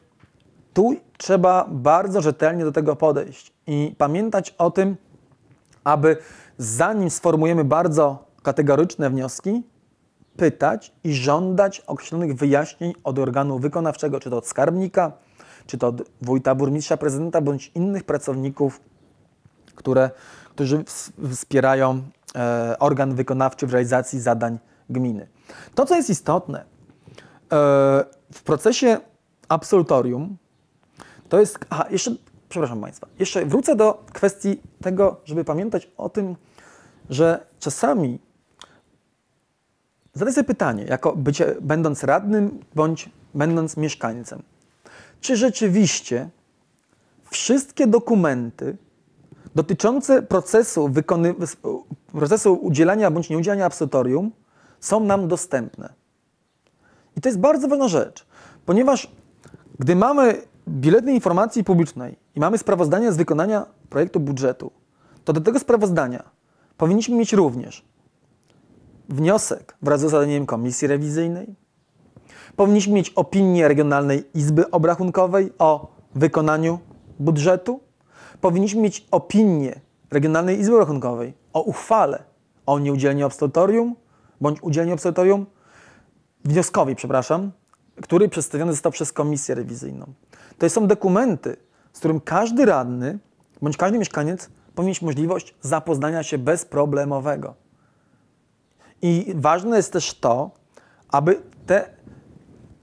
A: tu trzeba bardzo rzetelnie do tego podejść i pamiętać o tym, aby zanim sformułujemy bardzo kategoryczne wnioski, pytać i żądać określonych wyjaśnień od organu wykonawczego, czy to od skarbnika, czy to od wójta, burmistrza, prezydenta, bądź innych pracowników, które, którzy wspierają e, organ wykonawczy w realizacji zadań gminy. To, co jest istotne, e, w procesie absolutorium, to jest. Aha, jeszcze, przepraszam Państwa, jeszcze wrócę do kwestii tego, żeby pamiętać o tym, że czasami Zadaj sobie pytanie, jako bycie, będąc radnym bądź będąc mieszkańcem. Czy rzeczywiście wszystkie dokumenty dotyczące procesu, procesu udzielania bądź nieudzielania absolutorium są nam dostępne? I to jest bardzo ważna rzecz, ponieważ gdy mamy biletnej informacji publicznej i mamy sprawozdania z wykonania projektu budżetu, to do tego sprawozdania powinniśmy mieć również wniosek wraz z zadaniem komisji rewizyjnej. Powinniśmy mieć opinię Regionalnej Izby Obrachunkowej o wykonaniu budżetu. Powinniśmy mieć opinię Regionalnej Izby Obrachunkowej o uchwale o nieudzieleniu absolutorium bądź udzieleniu absolutorium wnioskowi, przepraszam, który przedstawiony został przez komisję rewizyjną. To są dokumenty, z którym każdy radny bądź każdy mieszkaniec powinien mieć możliwość zapoznania się bezproblemowego. I ważne jest też to, aby te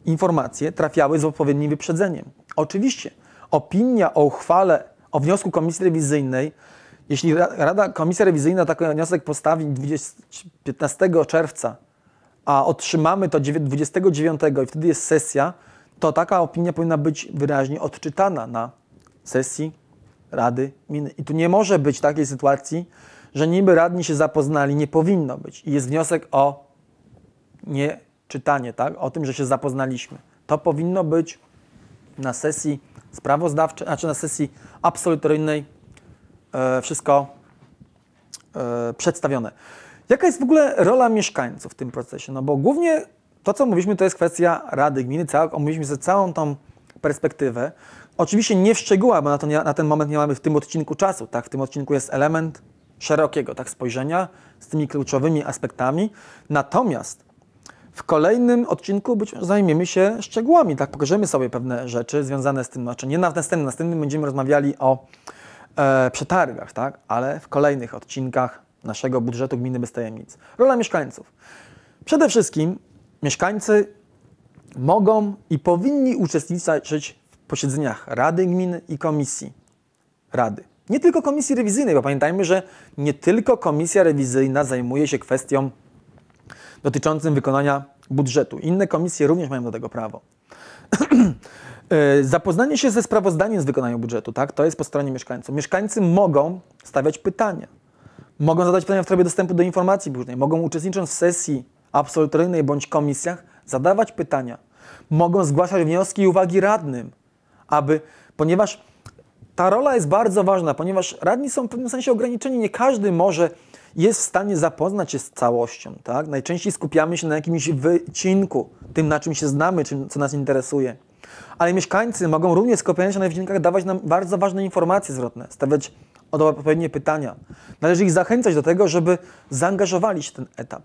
A: informacje trafiały z odpowiednim wyprzedzeniem. Oczywiście opinia o uchwale, o wniosku komisji rewizyjnej, jeśli Rada Komisja Rewizyjna taki wniosek postawi 20, 15 czerwca, a otrzymamy to 29 i wtedy jest sesja, to taka opinia powinna być wyraźnie odczytana na sesji Rady Miny. I tu nie może być takiej sytuacji, że niby radni się zapoznali, nie powinno być. I jest wniosek o nieczytanie, tak? o tym, że się zapoznaliśmy. To powinno być na sesji sprawozdawczej, znaczy na sesji absolutoryjnej e, wszystko e, przedstawione. Jaka jest w ogóle rola mieszkańców w tym procesie? No bo głównie to, co mówiliśmy, to jest kwestia Rady Gminy, cała, omówiliśmy sobie całą tą perspektywę. Oczywiście nie w szczegółach, bo na, to nie, na ten moment nie mamy w tym odcinku czasu. Tak? W tym odcinku jest element szerokiego tak spojrzenia z tymi kluczowymi aspektami. Natomiast w kolejnym odcinku być może zajmiemy się szczegółami, tak pokażemy sobie pewne rzeczy związane z tym, znaczy nie na następnym, następnym będziemy rozmawiali o e, przetargach, tak? ale w kolejnych odcinkach naszego budżetu gminy bez tajemnic. Rola mieszkańców. Przede wszystkim mieszkańcy mogą i powinni uczestniczyć w posiedzeniach Rady Gminy i Komisji Rady. Nie tylko komisji rewizyjnej, bo pamiętajmy, że nie tylko komisja rewizyjna zajmuje się kwestią dotyczącym wykonania budżetu. Inne komisje również mają do tego prawo. E, zapoznanie się ze sprawozdaniem z wykonania budżetu, tak? To jest po stronie mieszkańców. Mieszkańcy mogą stawiać pytania. Mogą zadać pytania w trybie dostępu do informacji publicznej, mogą uczestnicząc w sesji absolutoryjnej bądź komisjach zadawać pytania. Mogą zgłaszać wnioski i uwagi radnym, aby, ponieważ ta rola jest bardzo ważna, ponieważ radni są w pewnym sensie ograniczeni. Nie każdy może jest w stanie zapoznać się z całością. Tak? Najczęściej skupiamy się na jakimś wycinku, tym na czym się znamy, czym, co nas interesuje. Ale mieszkańcy mogą również skupiając się na wycinkach dawać nam bardzo ważne informacje zwrotne, stawiać odpowiednie pytania. Należy ich zachęcać do tego, żeby zaangażowali się w ten etap.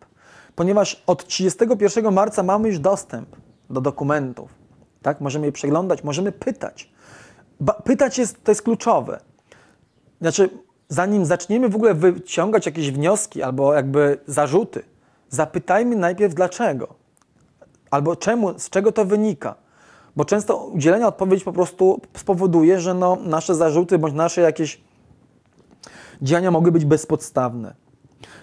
A: Ponieważ od 31 marca mamy już dostęp do dokumentów. Tak? Możemy je przeglądać, możemy pytać pytać jest, to jest kluczowe. Znaczy, zanim zaczniemy w ogóle wyciągać jakieś wnioski albo jakby zarzuty, zapytajmy najpierw dlaczego. Albo czemu, z czego to wynika. Bo często udzielenie odpowiedzi po prostu spowoduje, że no, nasze zarzuty bądź nasze jakieś działania mogły być bezpodstawne.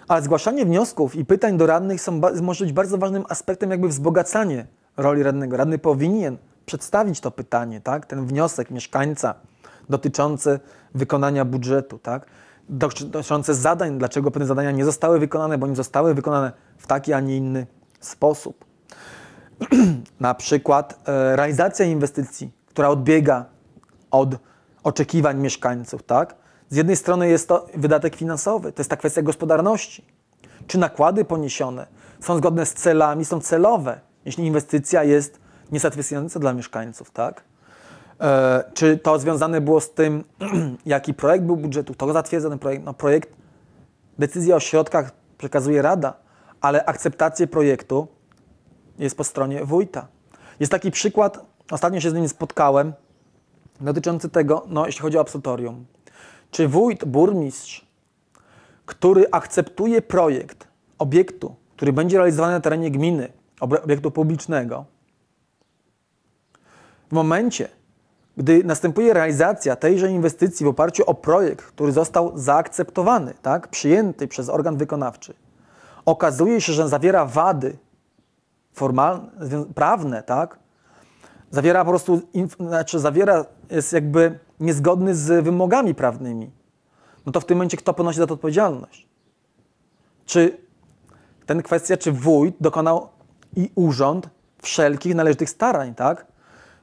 A: Ale zgłaszanie wniosków i pytań do radnych są, może być bardzo ważnym aspektem jakby wzbogacanie roli radnego. Radny powinien przedstawić to pytanie, tak? ten wniosek mieszkańca dotyczący wykonania budżetu, tak? dotyczące zadań, dlaczego pewne zadania nie zostały wykonane, bo nie zostały wykonane w taki, a nie inny sposób. Na przykład e, realizacja inwestycji, która odbiega od oczekiwań mieszkańców, tak? Z jednej strony jest to wydatek finansowy, to jest ta kwestia gospodarności. Czy nakłady poniesione są zgodne z celami, są celowe, jeśli inwestycja jest niesatysfakcjonujące dla mieszkańców, tak? E, czy to związane było z tym, jaki projekt był budżetu, kto zatwierdza ten projekt? No projekt, decyzja o środkach przekazuje Rada, ale akceptację projektu jest po stronie wójta. Jest taki przykład, ostatnio się z nim spotkałem, dotyczący tego, no, jeśli chodzi o absolutorium. Czy wójt, burmistrz, który akceptuje projekt obiektu, który będzie realizowany na terenie gminy, obiektu publicznego, momencie, gdy następuje realizacja tejże inwestycji w oparciu o projekt, który został zaakceptowany, tak, przyjęty przez organ wykonawczy, okazuje się, że zawiera wady formalne, prawne, tak, zawiera po prostu, znaczy zawiera, jest jakby niezgodny z wymogami prawnymi, no to w tym momencie kto ponosi za to odpowiedzialność? Czy ten kwestia, czy wójt dokonał i urząd wszelkich należytych starań, tak?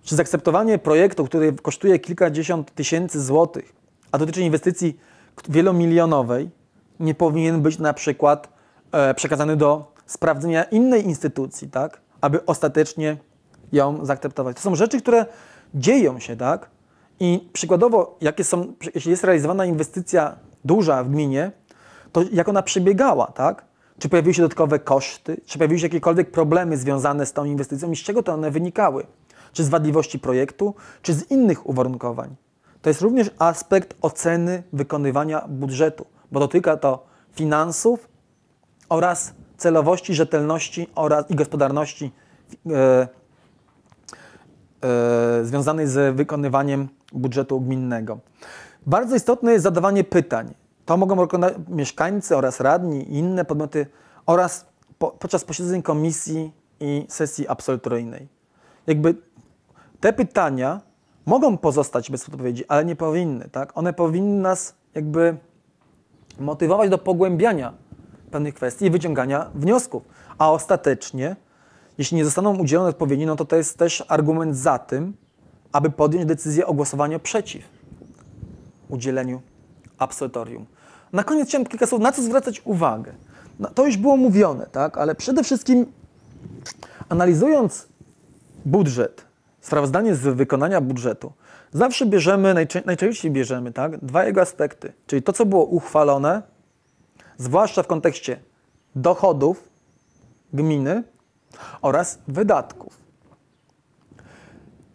A: Czy zaakceptowanie projektu, który kosztuje kilkadziesiąt tysięcy złotych, a dotyczy inwestycji wielomilionowej, nie powinien być na przykład e, przekazany do sprawdzenia innej instytucji, tak, aby ostatecznie ją zaakceptować. To są rzeczy, które dzieją się, tak? I przykładowo, jakie są, jeśli jest realizowana inwestycja duża w gminie, to jak ona przebiegała, tak? Czy pojawiły się dodatkowe koszty? Czy pojawiły się jakiekolwiek problemy związane z tą inwestycją i z czego to one wynikały? czy z wadliwości projektu, czy z innych uwarunkowań. To jest również aspekt oceny wykonywania budżetu, bo dotyka to finansów oraz celowości, rzetelności oraz i gospodarności e, e, związanej z wykonywaniem budżetu gminnego. Bardzo istotne jest zadawanie pytań. To mogą wykonać mieszkańcy oraz radni i inne podmioty oraz po, podczas posiedzeń komisji i sesji absolutoryjnej. Jakby te pytania mogą pozostać bez odpowiedzi, ale nie powinny, tak? One powinny nas jakby motywować do pogłębiania pewnych kwestii i wyciągania wniosków. A ostatecznie, jeśli nie zostaną udzielone odpowiedzi, no to to jest też argument za tym, aby podjąć decyzję o głosowaniu przeciw udzieleniu absolutorium. Na koniec chciałem kilka słów, na co zwracać uwagę. No, to już było mówione, tak? ale przede wszystkim analizując budżet sprawozdanie z wykonania budżetu. Zawsze bierzemy, najczę najczęściej bierzemy, tak, dwa jego aspekty, czyli to, co było uchwalone, zwłaszcza w kontekście dochodów gminy oraz wydatków.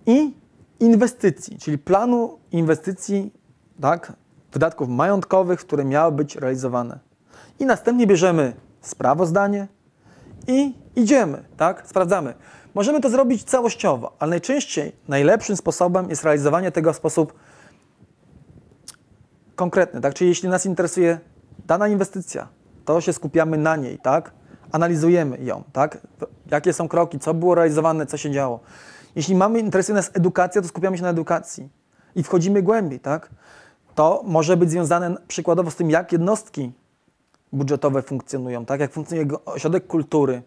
A: I inwestycji, czyli planu inwestycji, tak, wydatków majątkowych, które miały być realizowane. I następnie bierzemy sprawozdanie i idziemy, tak, sprawdzamy Możemy to zrobić całościowo, ale najczęściej najlepszym sposobem jest realizowanie tego w sposób konkretny. Tak? Czyli jeśli nas interesuje dana inwestycja, to się skupiamy na niej, tak? analizujemy ją, tak? jakie są kroki, co było realizowane, co się działo. Jeśli mamy interesuje nas edukacja, to skupiamy się na edukacji i wchodzimy głębiej. Tak? To może być związane przykładowo z tym, jak jednostki budżetowe funkcjonują, tak? jak funkcjonuje ośrodek kultury,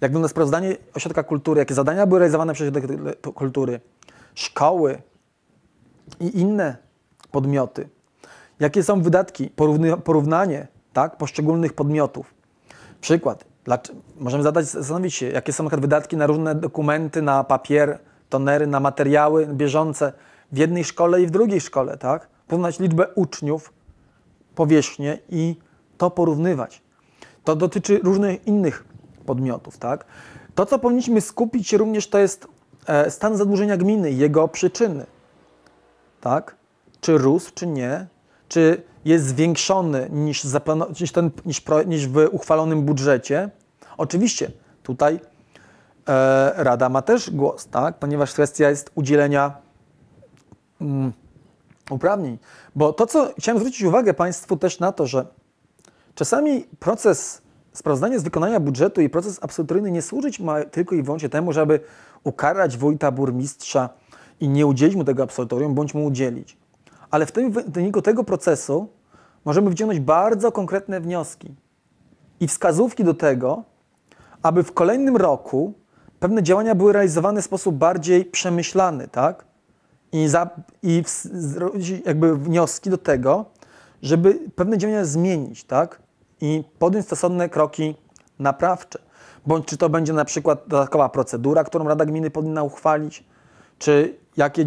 A: jak wygląda sprawozdanie ośrodka kultury, jakie zadania były realizowane przez ośrodek kultury, szkoły i inne podmioty. Jakie są wydatki, porównanie tak, poszczególnych podmiotów. Przykład, możemy zadać, zastanowić się, jakie są na wydatki na różne dokumenty, na papier, tonery, na materiały bieżące w jednej szkole i w drugiej szkole, tak? Porównać liczbę uczniów, powierzchnię i to porównywać. To dotyczy różnych innych podmiotów. Tak? To, co powinniśmy skupić się również, to jest e, stan zadłużenia gminy jego przyczyny. Tak? Czy rósł, czy nie? Czy jest zwiększony niż, niż, ten, niż, niż w uchwalonym budżecie? Oczywiście, tutaj e, Rada ma też głos, tak? ponieważ kwestia jest udzielenia mm, uprawnień. Bo to, co chciałem zwrócić uwagę Państwu też na to, że czasami proces Sprawozdanie z wykonania budżetu i proces absolutoryjny nie służyć ma tylko i wyłącznie temu, żeby ukarać wójta, burmistrza i nie udzielić mu tego absolutorium, bądź mu udzielić. Ale w, wyniku tego procesu możemy wyciągnąć bardzo konkretne wnioski i wskazówki do tego, aby w kolejnym roku pewne działania były realizowane w sposób bardziej przemyślany, tak? I, za, i w, jakby wnioski do tego, żeby pewne działania zmienić, tak? i podjąć stosowne kroki naprawcze. Bądź czy to będzie na przykład dodatkowa procedura, którą Rada Gminy powinna uchwalić, czy, jakie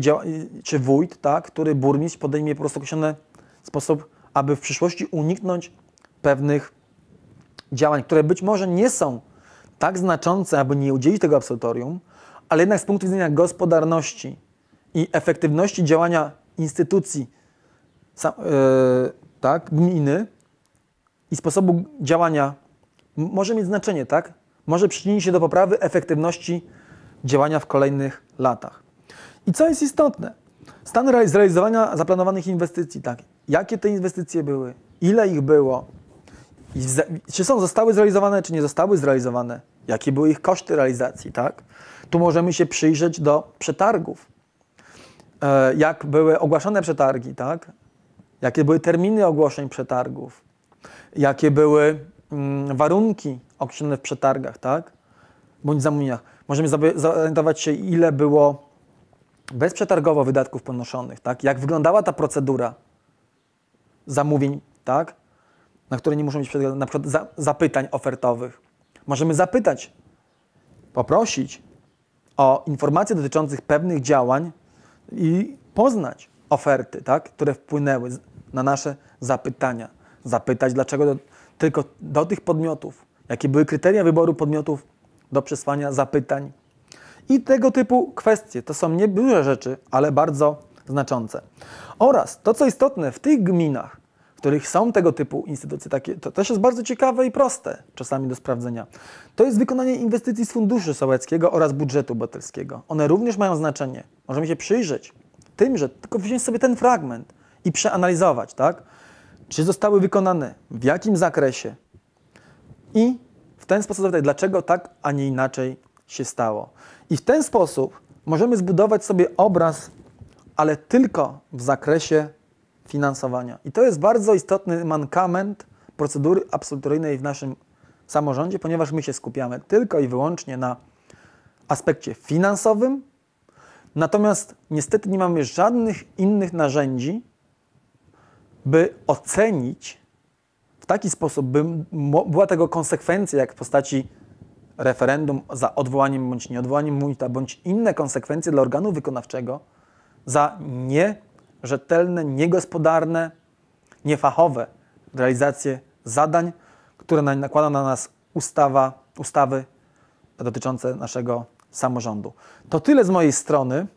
A: czy wójt, tak, który burmistrz podejmie po prostu określony sposób, aby w przyszłości uniknąć pewnych działań, które być może nie są tak znaczące, aby nie udzielić tego absolutorium, ale jednak z punktu widzenia gospodarności i efektywności działania instytucji e, tak, gminy, i sposobu działania może mieć znaczenie, tak? Może przyczynić się do poprawy efektywności działania w kolejnych latach. I co jest istotne? Stan zrealizowania zaplanowanych inwestycji, tak? Jakie te inwestycje były? Ile ich było? czy są, zostały zrealizowane, czy nie zostały zrealizowane? Jakie były ich koszty realizacji, tak? Tu możemy się przyjrzeć do przetargów. E, jak były ogłaszane przetargi, tak? Jakie były terminy ogłoszeń przetargów? jakie były mm, warunki określone w przetargach, tak? Bądź zamówieniach. Możemy zorientować się, ile było bezprzetargowo wydatków ponoszonych, tak? Jak wyglądała ta procedura zamówień, tak? Na które nie muszą być na przykład za, zapytań ofertowych. Możemy zapytać, poprosić o informacje dotyczących pewnych działań i poznać oferty, tak? które wpłynęły na nasze zapytania zapytać, dlaczego do, tylko do tych podmiotów, jakie były kryteria wyboru podmiotów do przesłania zapytań. I tego typu kwestie. To są nie duże rzeczy, ale bardzo znaczące. Oraz to, co istotne, w tych gminach, w których są tego typu instytucje, takie, to też jest bardzo ciekawe i proste czasami do sprawdzenia. To jest wykonanie inwestycji z funduszu sołeckiego oraz budżetu obywatelskiego. One również mają znaczenie. Możemy się przyjrzeć tym że tylko wziąć sobie ten fragment i przeanalizować, tak? Czy zostały wykonane? W jakim zakresie? I w ten sposób zapytać, dlaczego tak, a nie inaczej się stało. I w ten sposób możemy zbudować sobie obraz, ale tylko w zakresie finansowania. I to jest bardzo istotny mankament procedury absolutoryjnej w naszym samorządzie, ponieważ my się skupiamy tylko i wyłącznie na aspekcie finansowym, natomiast niestety nie mamy żadnych innych narzędzi, by ocenić w taki sposób, by była tego konsekwencja, jak w postaci referendum za odwołaniem bądź nieodwołaniem munita, bądź inne konsekwencje dla organu wykonawczego za nierzetelne, niegospodarne, niefachowe realizację zadań, które nakłada na nas ustawa, ustawy dotyczące naszego samorządu. To tyle z mojej strony.